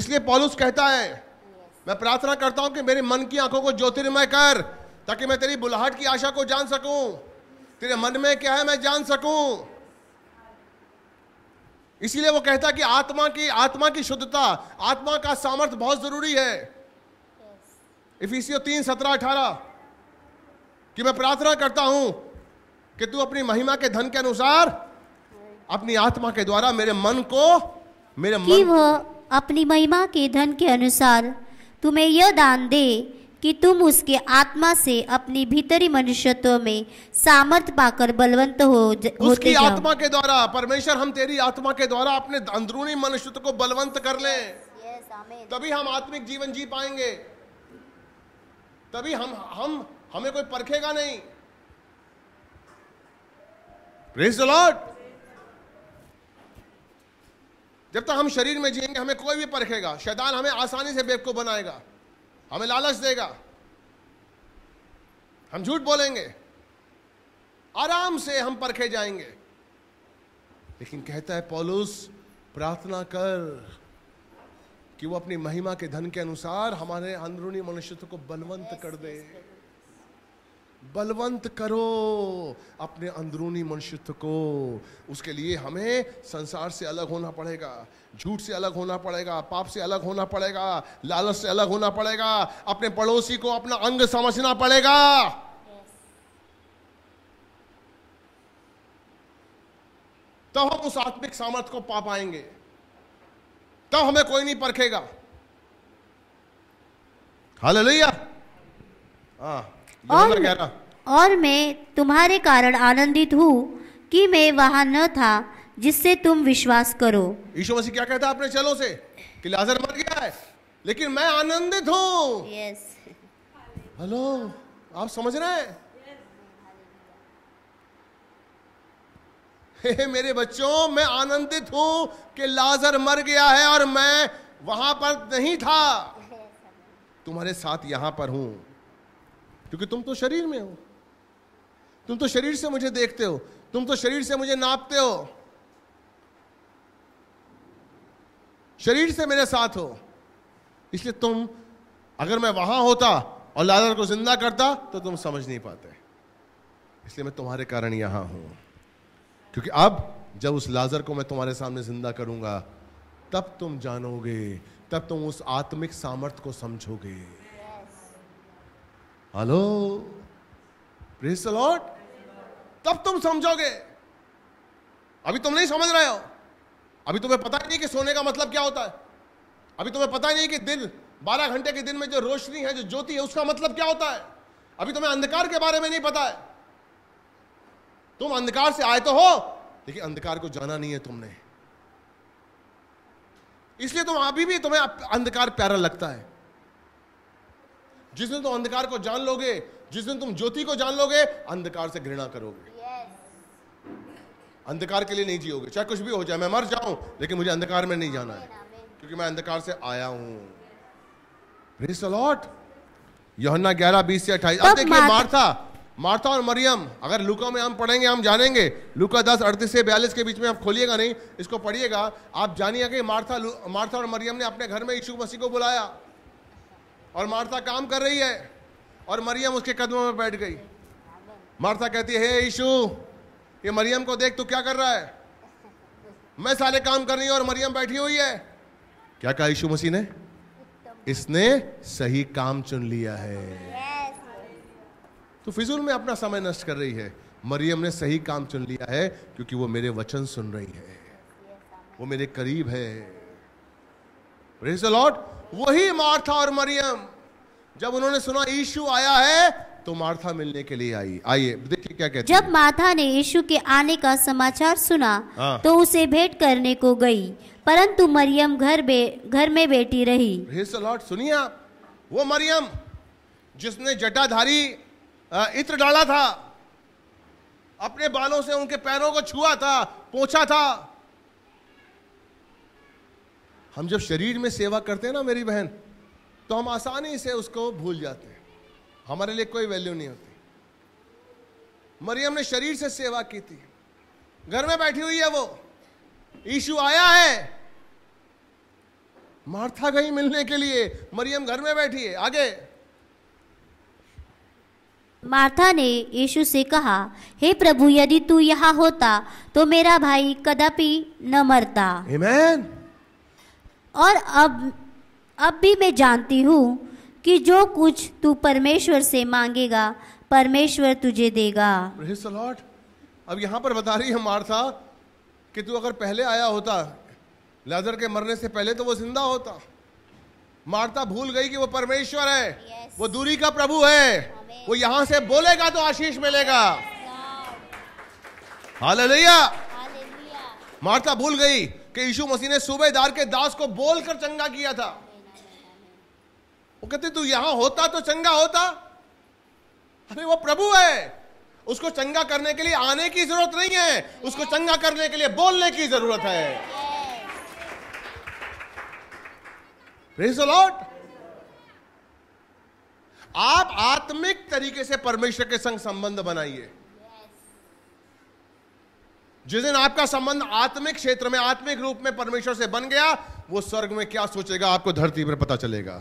इसलिए पॉलुस कहता है मैं प्रार्थना करता हूं कि मेरे मन की आंखों को ज्योतिर्मय कर ताकि मैं तेरी बुलाहट की आशा को जान सकूं तेरे मन में क्या है मैं जान सकूं इसीलिए वो कहता कि आत्मा की आत्मा की शुद्धता आत्मा का सामर्थ्य बहुत जरूरी है इफिसियो तीन सत्रह अठारह कि मैं प्रार्थना करता हूं कि तू अपनी महिमा के धन के अनुसार अपनी आत्मा के द्वारा मेरे मन को मेरे मन वो अपनी महिमा के धन के अनुसार तुम्हें यह दान दे कि तुम उसके आत्मा से अपनी भीतरी मनुष्यत्व में सामर्थ पाकर बलवंत हो उसकी आत्मा के द्वारा परमेश्वर हम तेरी आत्मा के द्वारा अपने अंदरूनी मनुष्यत्व को बलवंत कर ले yes, yes, तभी हम आत्मिक जीवन जी पाएंगे तभी हम हम हमें कोई परखेगा नहीं प्रेस द लॉर्ड जब तक हम शरीर में जिएंगे हमें कोई भी परखेगा शैतान हमें आसानी से बेवकूफ बनाएगा हमें लालच देगा हम झूठ बोलेंगे आराम से हम परखे जाएंगे लेकिन कहता है पौलुस प्रार्थना कर कि वो अपनी महिमा के धन के अनुसार हमारे अंदरूनी मनुष्यत्व को बलवंत कर दे बलवंत करो अपने अंदरूनी मनुष्यत्व को उसके लिए हमें संसार से अलग होना पड़ेगा झूठ से अलग होना पड़ेगा पाप से अलग होना पड़ेगा लालच से अलग होना पड़ेगा अपने पड़ोसी को अपना अंग समझना पड़ेगा तब तो हम उस आत्मिक सामर्थ्य को पा पाएंगे तब तो हमें कोई नहीं परखेगा हाल हाँ और और मैं तुम्हारे कारण आनंदित हूँ कि मैं वहाँ न था जिससे तुम विश्वास करो यीशु मसीह क्या कहता अपने चलो से कि लाजर मर गया है लेकिन मैं आनंदित हूँ yes. हेलो आप समझ रहे हैं हे मेरे बच्चों मैं आनंदित हूं कि लाजर मर गया है और मैं वहां पर नहीं था तुम्हारे साथ यहां पर हूं क्योंकि तुम तो शरीर में हो तुम तो शरीर से मुझे देखते हो तुम तो शरीर से मुझे नापते हो शरीर से मेरे साथ हो इसलिए तुम अगर मैं वहां होता और लाजर को जिंदा करता तो तुम समझ नहीं पाते इसलिए मैं तुम्हारे कारण यहां हूं क्योंकि अब जब उस लाजर को मैं तुम्हारे सामने जिंदा करूंगा तब तुम जानोगे तब तुम उस आत्मिक सामर्थ्य को समझोगे हेलो प्रेस लॉर्ड तब तुम समझोगे अभी तुम नहीं समझ रहे हो अभी तुम्हें पता ही नहीं कि सोने का मतलब क्या होता है अभी तुम्हें पता ही नहीं कि दिन बारह घंटे के दिन में जो रोशनी है जो ज्योति है उसका मतलब क्या होता है अभी तुम्हें अंधकार के बारे में नहीं पता है तुम अंधकार से आए तो हो लेकिन अंधकार को जाना नहीं है तुमने इसलिए तुम अभी भी तुम्हें अंधकार प्यारा लगता है जिस दिन तुम अंधकार को जान लोगे जिस दिन तुम ज्योति को जान लोगे अंधकार से घृणा करोगे अंधकार के लिए नहीं जियोगे चाहे कुछ भी हो जाए मैं मर जाऊं लेकिन मुझे अंधकार में नहीं जाना है क्योंकि मैं अंधकार से आया हूं योहन्ना ग्यारह बीस से अट्ठाईस अब देखिए मार्था मार्था और मरियम अगर लुका में हम पढ़ेंगे हम जानेंगे लुका दस अड़तीस से बयालीस के बीच में आप खोलिएगा नहीं इसको पढ़िएगा आप जानिएगा कि मार्था मार्था और मरियम ने अपने घर में यीशु मसीह को बुलाया और मार्था काम कर रही है और मरियम उसके कदमों में बैठ गई मार्था कहती है यीशु ये मरियम को देख तू क्या कर रहा है मैं सारे काम कर रही हूं और मरियम बैठी हुई है क्या कहा यीशु मसीह ने इसने सही काम चुन लिया है तो फिजूल में अपना समय नष्ट कर रही है मरियम ने सही काम चुन लिया है क्योंकि वो मेरे वचन सुन रही है वो मेरे करीब है लॉर्ड वही मार्था और मरियम जब उन्होंने सुना यीशु आया है तो मार्था मिलने के लिए आई आइए देखिए क्या कहते जब मार्था ने यीशु के आने का समाचार सुना हाँ। तो उसे भेंट करने को गई परंतु मरियम घर बे घर में बैठी रही लॉर्ड सुनिए आप वो मरियम जिसने जटाधारी इत्र डाला था अपने बालों से उनके पैरों को छुआ था पोछा था हम जब शरीर में सेवा करते हैं ना मेरी बहन तो हम आसानी से उसको भूल जाते हैं हमारे लिए कोई वैल्यू नहीं होती मरियम ने शरीर से सेवा की थी घर में बैठी हुई है वो ईशु आया है मार्था गई मिलने के लिए मरियम घर में बैठी है आगे मार्था ने यीशु से कहा हे प्रभु यदि तू यहाँ होता तो मेरा भाई कदापि न मरता Amen. और अब अब भी मैं जानती हूँ कि जो कुछ तू परमेश्वर से मांगेगा परमेश्वर तुझे देगा अब यहाँ पर बता रही है मार्था कि तू अगर पहले आया होता लाजर के मरने से पहले तो वो जिंदा होता मार्ता भूल गई कि वो परमेश्वर है yes. वो दूरी का प्रभु है Amen. वो यहां से बोलेगा तो आशीष मिलेगा हाल मार्ता भूल गई कि यीशु मसीह ने सूबेदार के दास को बोलकर चंगा किया था वो कहते तू यहां होता तो चंगा होता अरे वो प्रभु है उसको चंगा करने के लिए आने की जरूरत नहीं है उसको चंगा करने के लिए बोलने की जरूरत है लॉर्ड आप आत्मिक तरीके से परमेश्वर के संग संबंध बनाइए जिस दिन आपका संबंध आत्मिक क्षेत्र में आत्मिक रूप में परमेश्वर से बन गया वो स्वर्ग में क्या सोचेगा आपको धरती पर पता चलेगा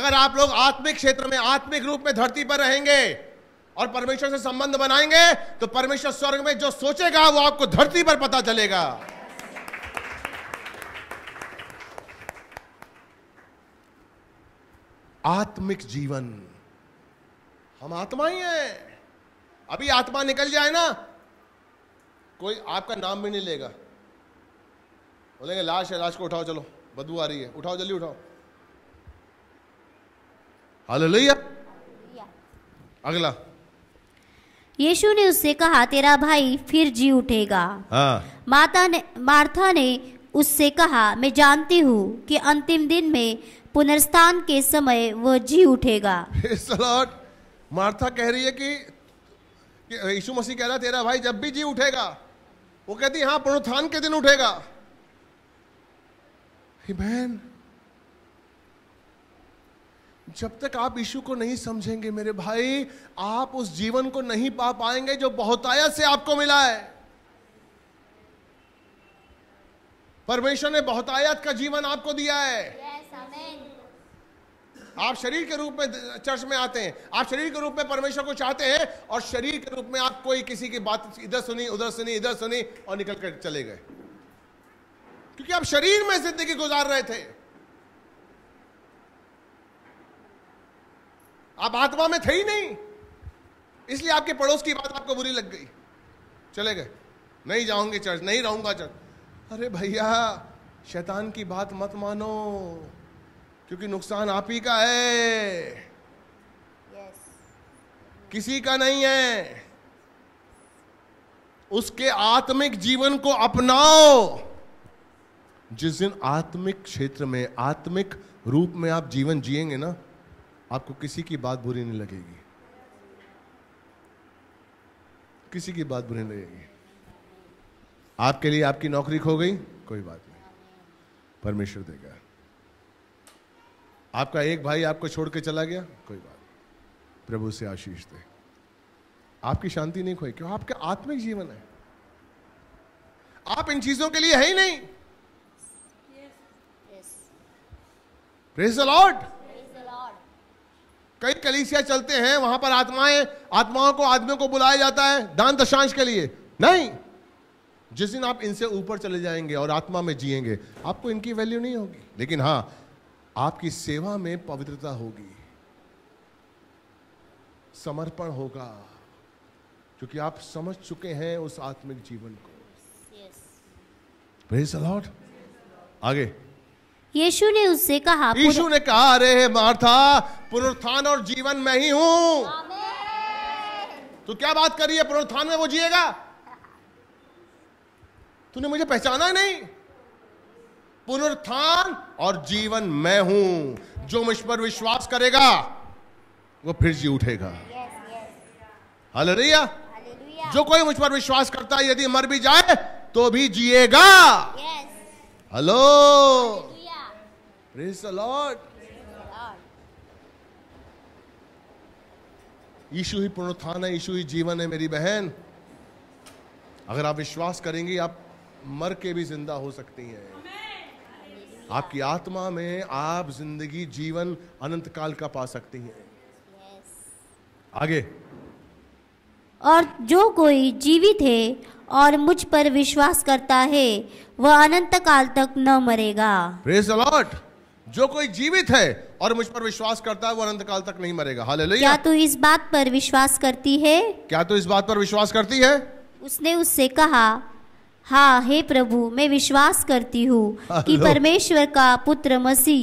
अगर आप लोग आत्मिक क्षेत्र में आत्मिक रूप में धरती पर रहेंगे और परमेश्वर से संबंध बनाएंगे तो परमेश्वर स्वर्ग में जो सोचेगा वो आपको धरती पर पता चलेगा आत्मिक जीवन हम आत्मा ही हैं अभी आत्मा निकल जाए ना कोई आपका नाम भी नहीं लेगा बोलेंगे लाश है लाश को उठाओ चलो बदबू आ रही है उठाओ जल्दी उठाओ हाल अगला यीशु ने उससे कहा तेरा भाई फिर जी उठेगा हाँ। माता ने मार्था ने उससे कहा मैं जानती हूँ कि अंतिम दिन में पुनर्स्थान के समय वो जी उठेगा मार्था कह रही है कि यीशु मसीह कह रहा तेरा भाई जब भी जी उठेगा वो कहती हाँ पुनरुत्थान के दिन उठेगा बहन जब तक आप यीशु को नहीं समझेंगे मेरे भाई आप उस जीवन को नहीं पा पाएंगे जो बहुतायत से आपको मिला है परमेश्वर ने बहुतायत का जीवन आपको दिया है yes, आप शरीर के रूप में चर्च में आते हैं आप शरीर के रूप में परमेश्वर को चाहते हैं और शरीर के रूप में आप कोई किसी की बात इधर सुनी उधर सुनी इधर सुनी और निकल कर चले गए क्योंकि आप शरीर में जिंदगी गुजार रहे थे आप आत्मा में थे ही नहीं इसलिए आपके पड़ोस की बात आपको बुरी लग गई चले गए नहीं जाऊंगे चर्च नहीं रहूंगा चर्च अरे भैया शैतान की बात मत मानो क्योंकि नुकसान आप ही का है yes. किसी का नहीं है उसके आत्मिक जीवन को अपनाओ जिस दिन आत्मिक क्षेत्र में आत्मिक रूप में आप जीवन जिएंगे ना आपको किसी की बात बुरी नहीं लगेगी किसी की बात बुरी नहीं लगेगी आपके लिए आपकी नौकरी खो गई कोई बात नहीं परमेश्वर देगा आपका एक भाई आपको छोड़ के चला गया कोई बात प्रभु से आशीष दे आपकी शांति नहीं खोई क्यों आपका आत्मिक जीवन है आप इन चीजों के लिए है ही नहीं लॉर्ड कई कलीसिया चलते हैं वहां पर आत्माएं आत्माओं को आदमियों को बुलाया जाता है दान दशांश के लिए नहीं जिस दिन आप इनसे ऊपर चले जाएंगे और आत्मा में जिएंगे आपको इनकी वैल्यू नहीं होगी लेकिन हाँ आपकी सेवा में पवित्रता होगी समर्पण होगा क्योंकि आप समझ चुके हैं उस आत्मिक जीवन को yes. आगे यीशु ने उससे कहा यीशु ने कहा अरे मार्था पुनरुत्थान और जीवन मैं ही हूं तो क्या बात करी है पुनरुत्थान में वो जिएगा तूने मुझे पहचाना नहीं पुनरुत्थान और जीवन मैं हूं जो मुझ पर विश्वास करेगा वो फिर जी उठेगा हल रैया जो कोई मुझ पर विश्वास करता है यदि मर भी जाए तो भी जिएगा हेलो प्रेज लॉर्ड यीशु ही पुनरुत्थान है यीशु ही जीवन है मेरी बहन अगर आप विश्वास करेंगी आप मर के भी जिंदा हो सकती हैं आपकी आत्मा में आप जिंदगी जीवन अनंत काल का पा सकती हैं आगे और जो कोई जीवित है और मुझ पर विश्वास करता है वह अनंत काल तक न मरेगा प्रेज अलॉट जो कोई जीवित है और मुझ पर विश्वास करता है वो अनंत काल तक नहीं मरेगा हालेलुया क्या तू इस बात पर विश्वास करती है क्या तू इस बात पर विश्वास करती है उसने उससे कहा हाँ हे प्रभु मैं विश्वास करती हूँ कि परमेश्वर का पुत्र मसी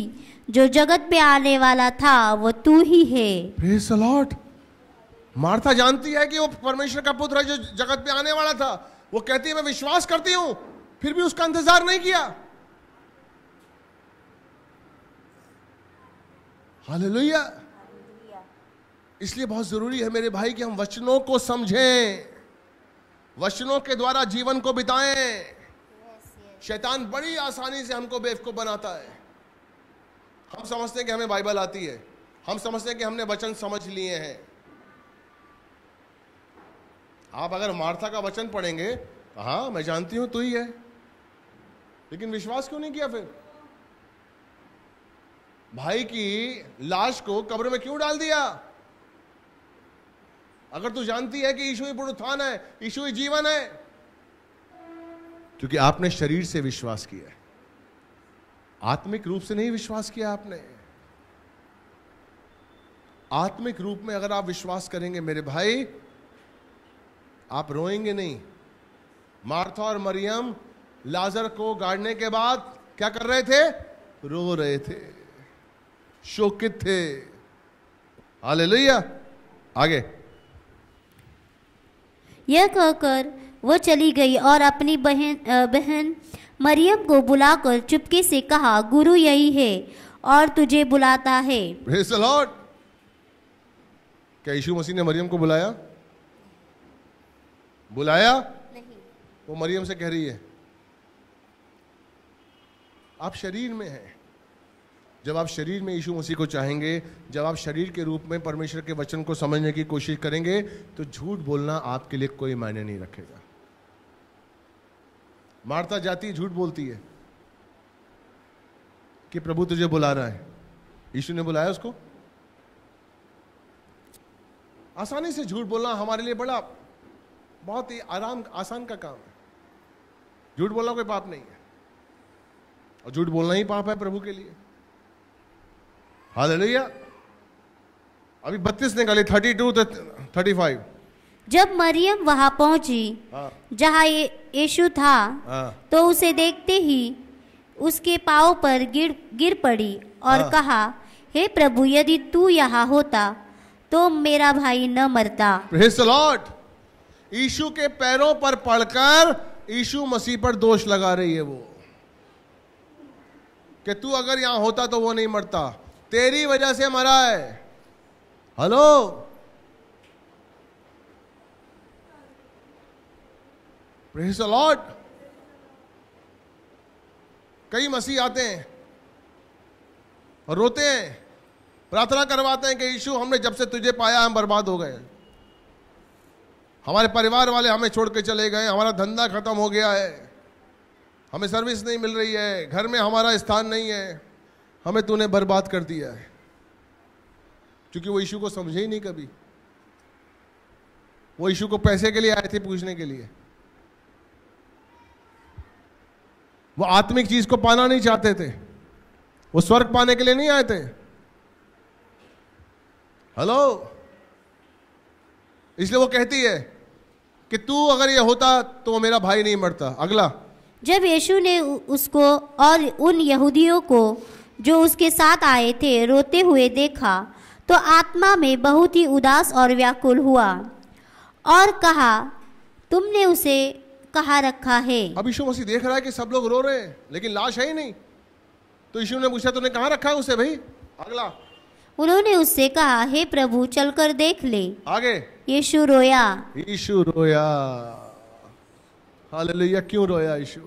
जो जगत में आने वाला था वो तू ही है मार्था जानती है कि वो परमेश्वर का पुत्र है जो जगत में आने वाला था वो कहती है मैं विश्वास करती हूँ फिर भी उसका इंतजार नहीं किया हालेलुया इसलिए बहुत जरूरी है मेरे भाई कि हम वचनों को समझें वचनों के द्वारा जीवन को बिताएं शैतान बड़ी आसानी से हमको बेवकूफ बनाता है हम समझते हैं कि हमें बाइबल आती है हम समझते हैं कि हमने वचन समझ लिए हैं आप अगर मार्था का वचन पढ़ेंगे तो हाँ मैं जानती हूं तू ही है लेकिन विश्वास क्यों नहीं किया फिर भाई की लाश को कब्र में क्यों डाल दिया अगर तू जानती है कि ईशु ही पुनरुत्थान है ईशु ही जीवन है क्योंकि आपने शरीर से विश्वास किया है आत्मिक रूप से नहीं विश्वास किया आपने आत्मिक रूप में अगर आप विश्वास करेंगे मेरे भाई आप रोएंगे नहीं मार्था और मरियम लाजर को गाड़ने के बाद क्या कर रहे थे रो रहे थे शोकित थे हालेलुया आगे यह कहकर वह चली गई और अपनी बहन बहन मरियम को बुलाकर चुपके से कहा गुरु यही है और तुझे बुलाता है क्या यीशु मसीह ने मरियम को बुलाया बुलाया नहीं वो मरियम से कह रही है आप शरीर में हैं जब आप शरीर में यीशु मसीह को चाहेंगे जब आप शरीर के रूप में परमेश्वर के वचन को समझने की कोशिश करेंगे तो झूठ बोलना आपके लिए कोई मायने नहीं रखेगा मारता जाती है झूठ बोलती है कि प्रभु तुझे बुला रहा है यीशु ने बुलाया उसको आसानी से झूठ बोलना हमारे लिए बड़ा बहुत ही आराम आसान का काम है झूठ बोलना कोई पाप नहीं है और झूठ बोलना ही पाप है प्रभु के लिए हालेलुया अभी बत्तीस निकाली थर्टी टू थर्टी फाइव जब मरियम वहां पहुंची हाँ। जहां यीशु था हाँ। तो उसे देखते ही उसके पाँव पर गिर गिर पड़ी और हाँ। कहा हे प्रभु यदि तू यहाँ होता तो मेरा भाई न मरता लॉर्ड यीशु के पैरों पर पड़कर यीशु मसीह पर दोष लगा रही है वो कि तू अगर यहाँ होता तो वो नहीं मरता तेरी वजह से मरा है हेलो प्रेस लॉर्ड कई मसीह आते हैं और रोते हैं प्रार्थना करवाते हैं कि यीशु हमने जब से तुझे पाया हम बर्बाद हो गए हमारे परिवार वाले हमें छोड़ के चले गए हमारा धंधा खत्म हो गया है हमें सर्विस नहीं मिल रही है घर में हमारा स्थान नहीं है हमें तूने बर्बाद कर दिया है क्योंकि वो इशू को समझे ही नहीं कभी वो इशू को पैसे के लिए आए थे पूछने के लिए वो आत्मिक चीज को पाना नहीं चाहते थे वो स्वर्ग पाने के लिए नहीं आए थे हेलो इसलिए वो कहती है कि तू अगर ये होता तो वो मेरा भाई नहीं मरता अगला जब यीशु ने उसको और उन यहूदियों को जो उसके साथ आए थे रोते हुए देखा तो आत्मा में बहुत ही उदास और व्याकुल हुआ और कहा तुमने उसे कहा रखा है अब यीशु मसीह देख रहा है कि सब लोग रो रहे हैं लेकिन लाश है ही नहीं तो यीशु ने पूछा तुमने कहा रखा है उसे भाई अगला उन्होंने उससे कहा हे प्रभु चल कर देख ले आगे यीशु रोया यीशु रोया हालेलुया क्यों रोया यीशु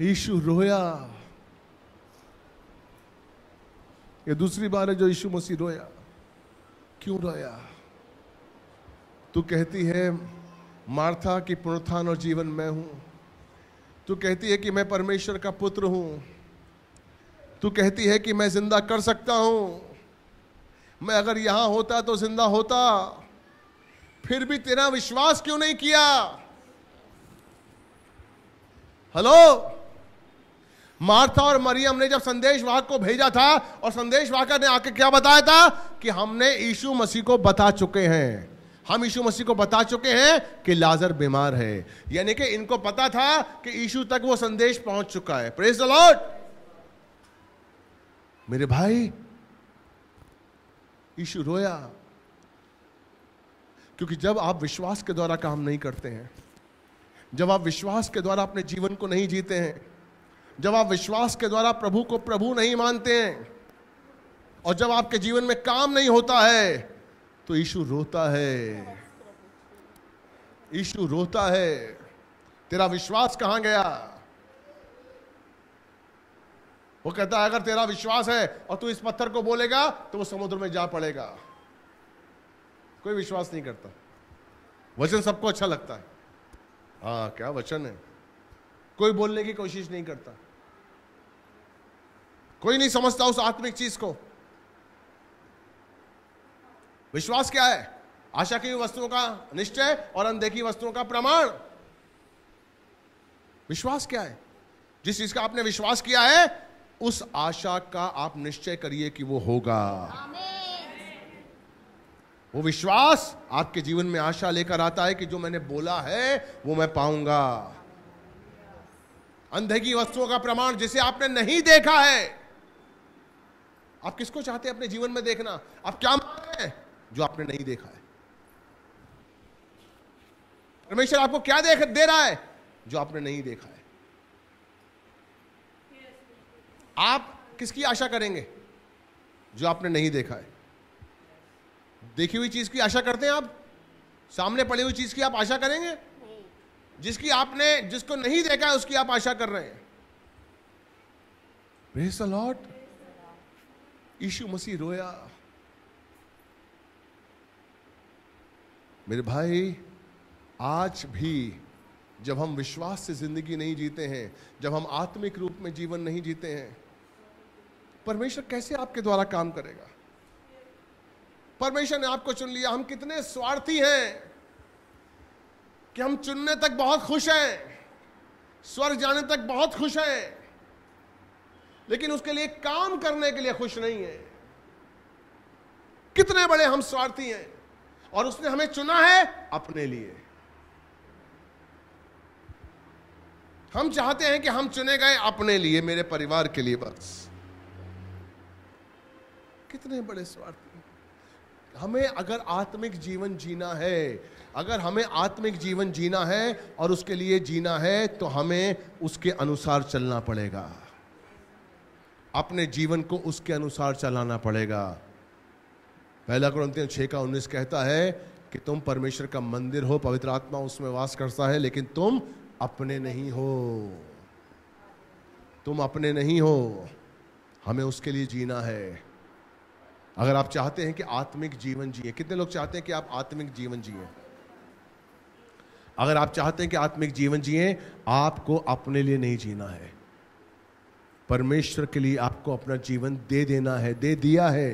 यीशु रोया ये दूसरी बार है जो यीशु मसीह रोया क्यों रोया तू कहती है मार्था की पुनरुत्थान और जीवन मैं हूं तू कहती है कि मैं परमेश्वर का पुत्र हूं तू कहती है कि मैं जिंदा कर सकता हूं मैं अगर यहां होता तो जिंदा होता फिर भी तेरा विश्वास क्यों नहीं किया हेलो मार्था और मरियम ने जब वाहक को भेजा था और संदेश संदेशवाहक ने आके क्या बताया था कि हमने यीशु मसीह को बता चुके हैं हम यीशु मसीह को बता चुके हैं कि लाजर बीमार है यानी कि इनको पता था कि यीशु तक वो संदेश पहुंच चुका है प्रेज द लॉर्ड मेरे भाई यीशु रोया क्योंकि जब आप विश्वास के द्वारा काम नहीं करते हैं जब आप विश्वास के द्वारा अपने जीवन को नहीं जीते हैं जब आप विश्वास के द्वारा प्रभु को प्रभु नहीं मानते हैं और जब आपके जीवन में काम नहीं होता है तो यीशु रोता है यीशु रोता है तेरा विश्वास कहां गया वो कहता है अगर तेरा विश्वास है और तू इस पत्थर को बोलेगा तो वो समुद्र में जा पड़ेगा कोई विश्वास नहीं करता वचन सबको अच्छा लगता है हाँ क्या वचन है कोई बोलने की कोशिश नहीं करता कोई नहीं समझता उस आत्मिक चीज को विश्वास क्या है आशा की वस्तुओं का निश्चय और अनदेखी वस्तुओं का प्रमाण विश्वास क्या है जिस चीज का आपने विश्वास किया है उस आशा का आप निश्चय करिए कि वो होगा वो विश्वास आपके जीवन में आशा लेकर आता है कि जो मैंने बोला है वो मैं पाऊंगा अंधे की वस्तुओं का प्रमाण जिसे आपने नहीं देखा है आप किसको चाहते हैं अपने जीवन में देखना आप क्या मांग रहे हैं जो आपने नहीं देखा है परमेश्वर आपको क्या देख दे रहा है जो आपने नहीं देखा है आप किसकी आशा करेंगे जो आपने नहीं देखा है देखी हुई चीज की आशा करते हैं आप सामने पड़ी हुई चीज की आप आशा करेंगे जिसकी आपने जिसको नहीं देखा है उसकी आप आशा कर रहे हैं लॉट यीशु मसीह रोया मेरे भाई आज भी जब हम विश्वास से जिंदगी नहीं जीते हैं जब हम आत्मिक रूप में जीवन नहीं जीते हैं परमेश्वर कैसे आपके द्वारा काम करेगा परमेश्वर ने आपको चुन लिया हम कितने स्वार्थी हैं कि हम चुनने तक बहुत खुश हैं स्वर्ग जाने तक बहुत खुश हैं लेकिन उसके लिए काम करने के लिए खुश नहीं है कितने बड़े हम स्वार्थी हैं और उसने हमें चुना है अपने लिए हम चाहते हैं कि हम चुने गए अपने लिए मेरे परिवार के लिए बस कितने बड़े स्वार्थी हमें अगर आत्मिक जीवन जीना है अगर हमें आत्मिक जीवन जीना है और उसके लिए जीना है तो हमें उसके अनुसार चलना पड़ेगा अपने जीवन को उसके अनुसार चलाना पड़ेगा पहला कुरंतियन छः का उन्नीस कहता है कि तुम परमेश्वर का मंदिर हो पवित्र आत्मा उसमें वास करता है लेकिन तुम अपने नहीं हो तुम अपने नहीं हो हमें उसके लिए जीना है अगर आप चाहते हैं कि आत्मिक जीवन जिए कितने लोग चाहते हैं कि आप आत्मिक जीवन जिए अगर आप चाहते हैं कि आत्मिक जीवन जिए आपको अपने लिए नहीं जीना है परमेश्वर के लिए आपको अपना जीवन दे देना है दे दिया है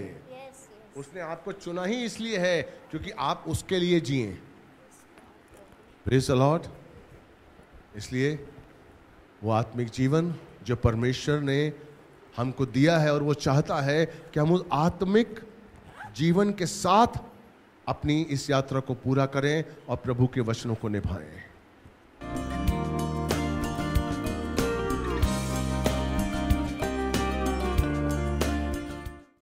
उसने आपको चुना ही इसलिए है क्योंकि आप उसके लिए जिए अलॉट इसलिए वो आत्मिक जीवन जो परमेश्वर ने हमको दिया है और वो चाहता है कि हम उस आत्मिक जीवन के साथ अपनी इस यात्रा को पूरा करें और प्रभु के वचनों को निभाएं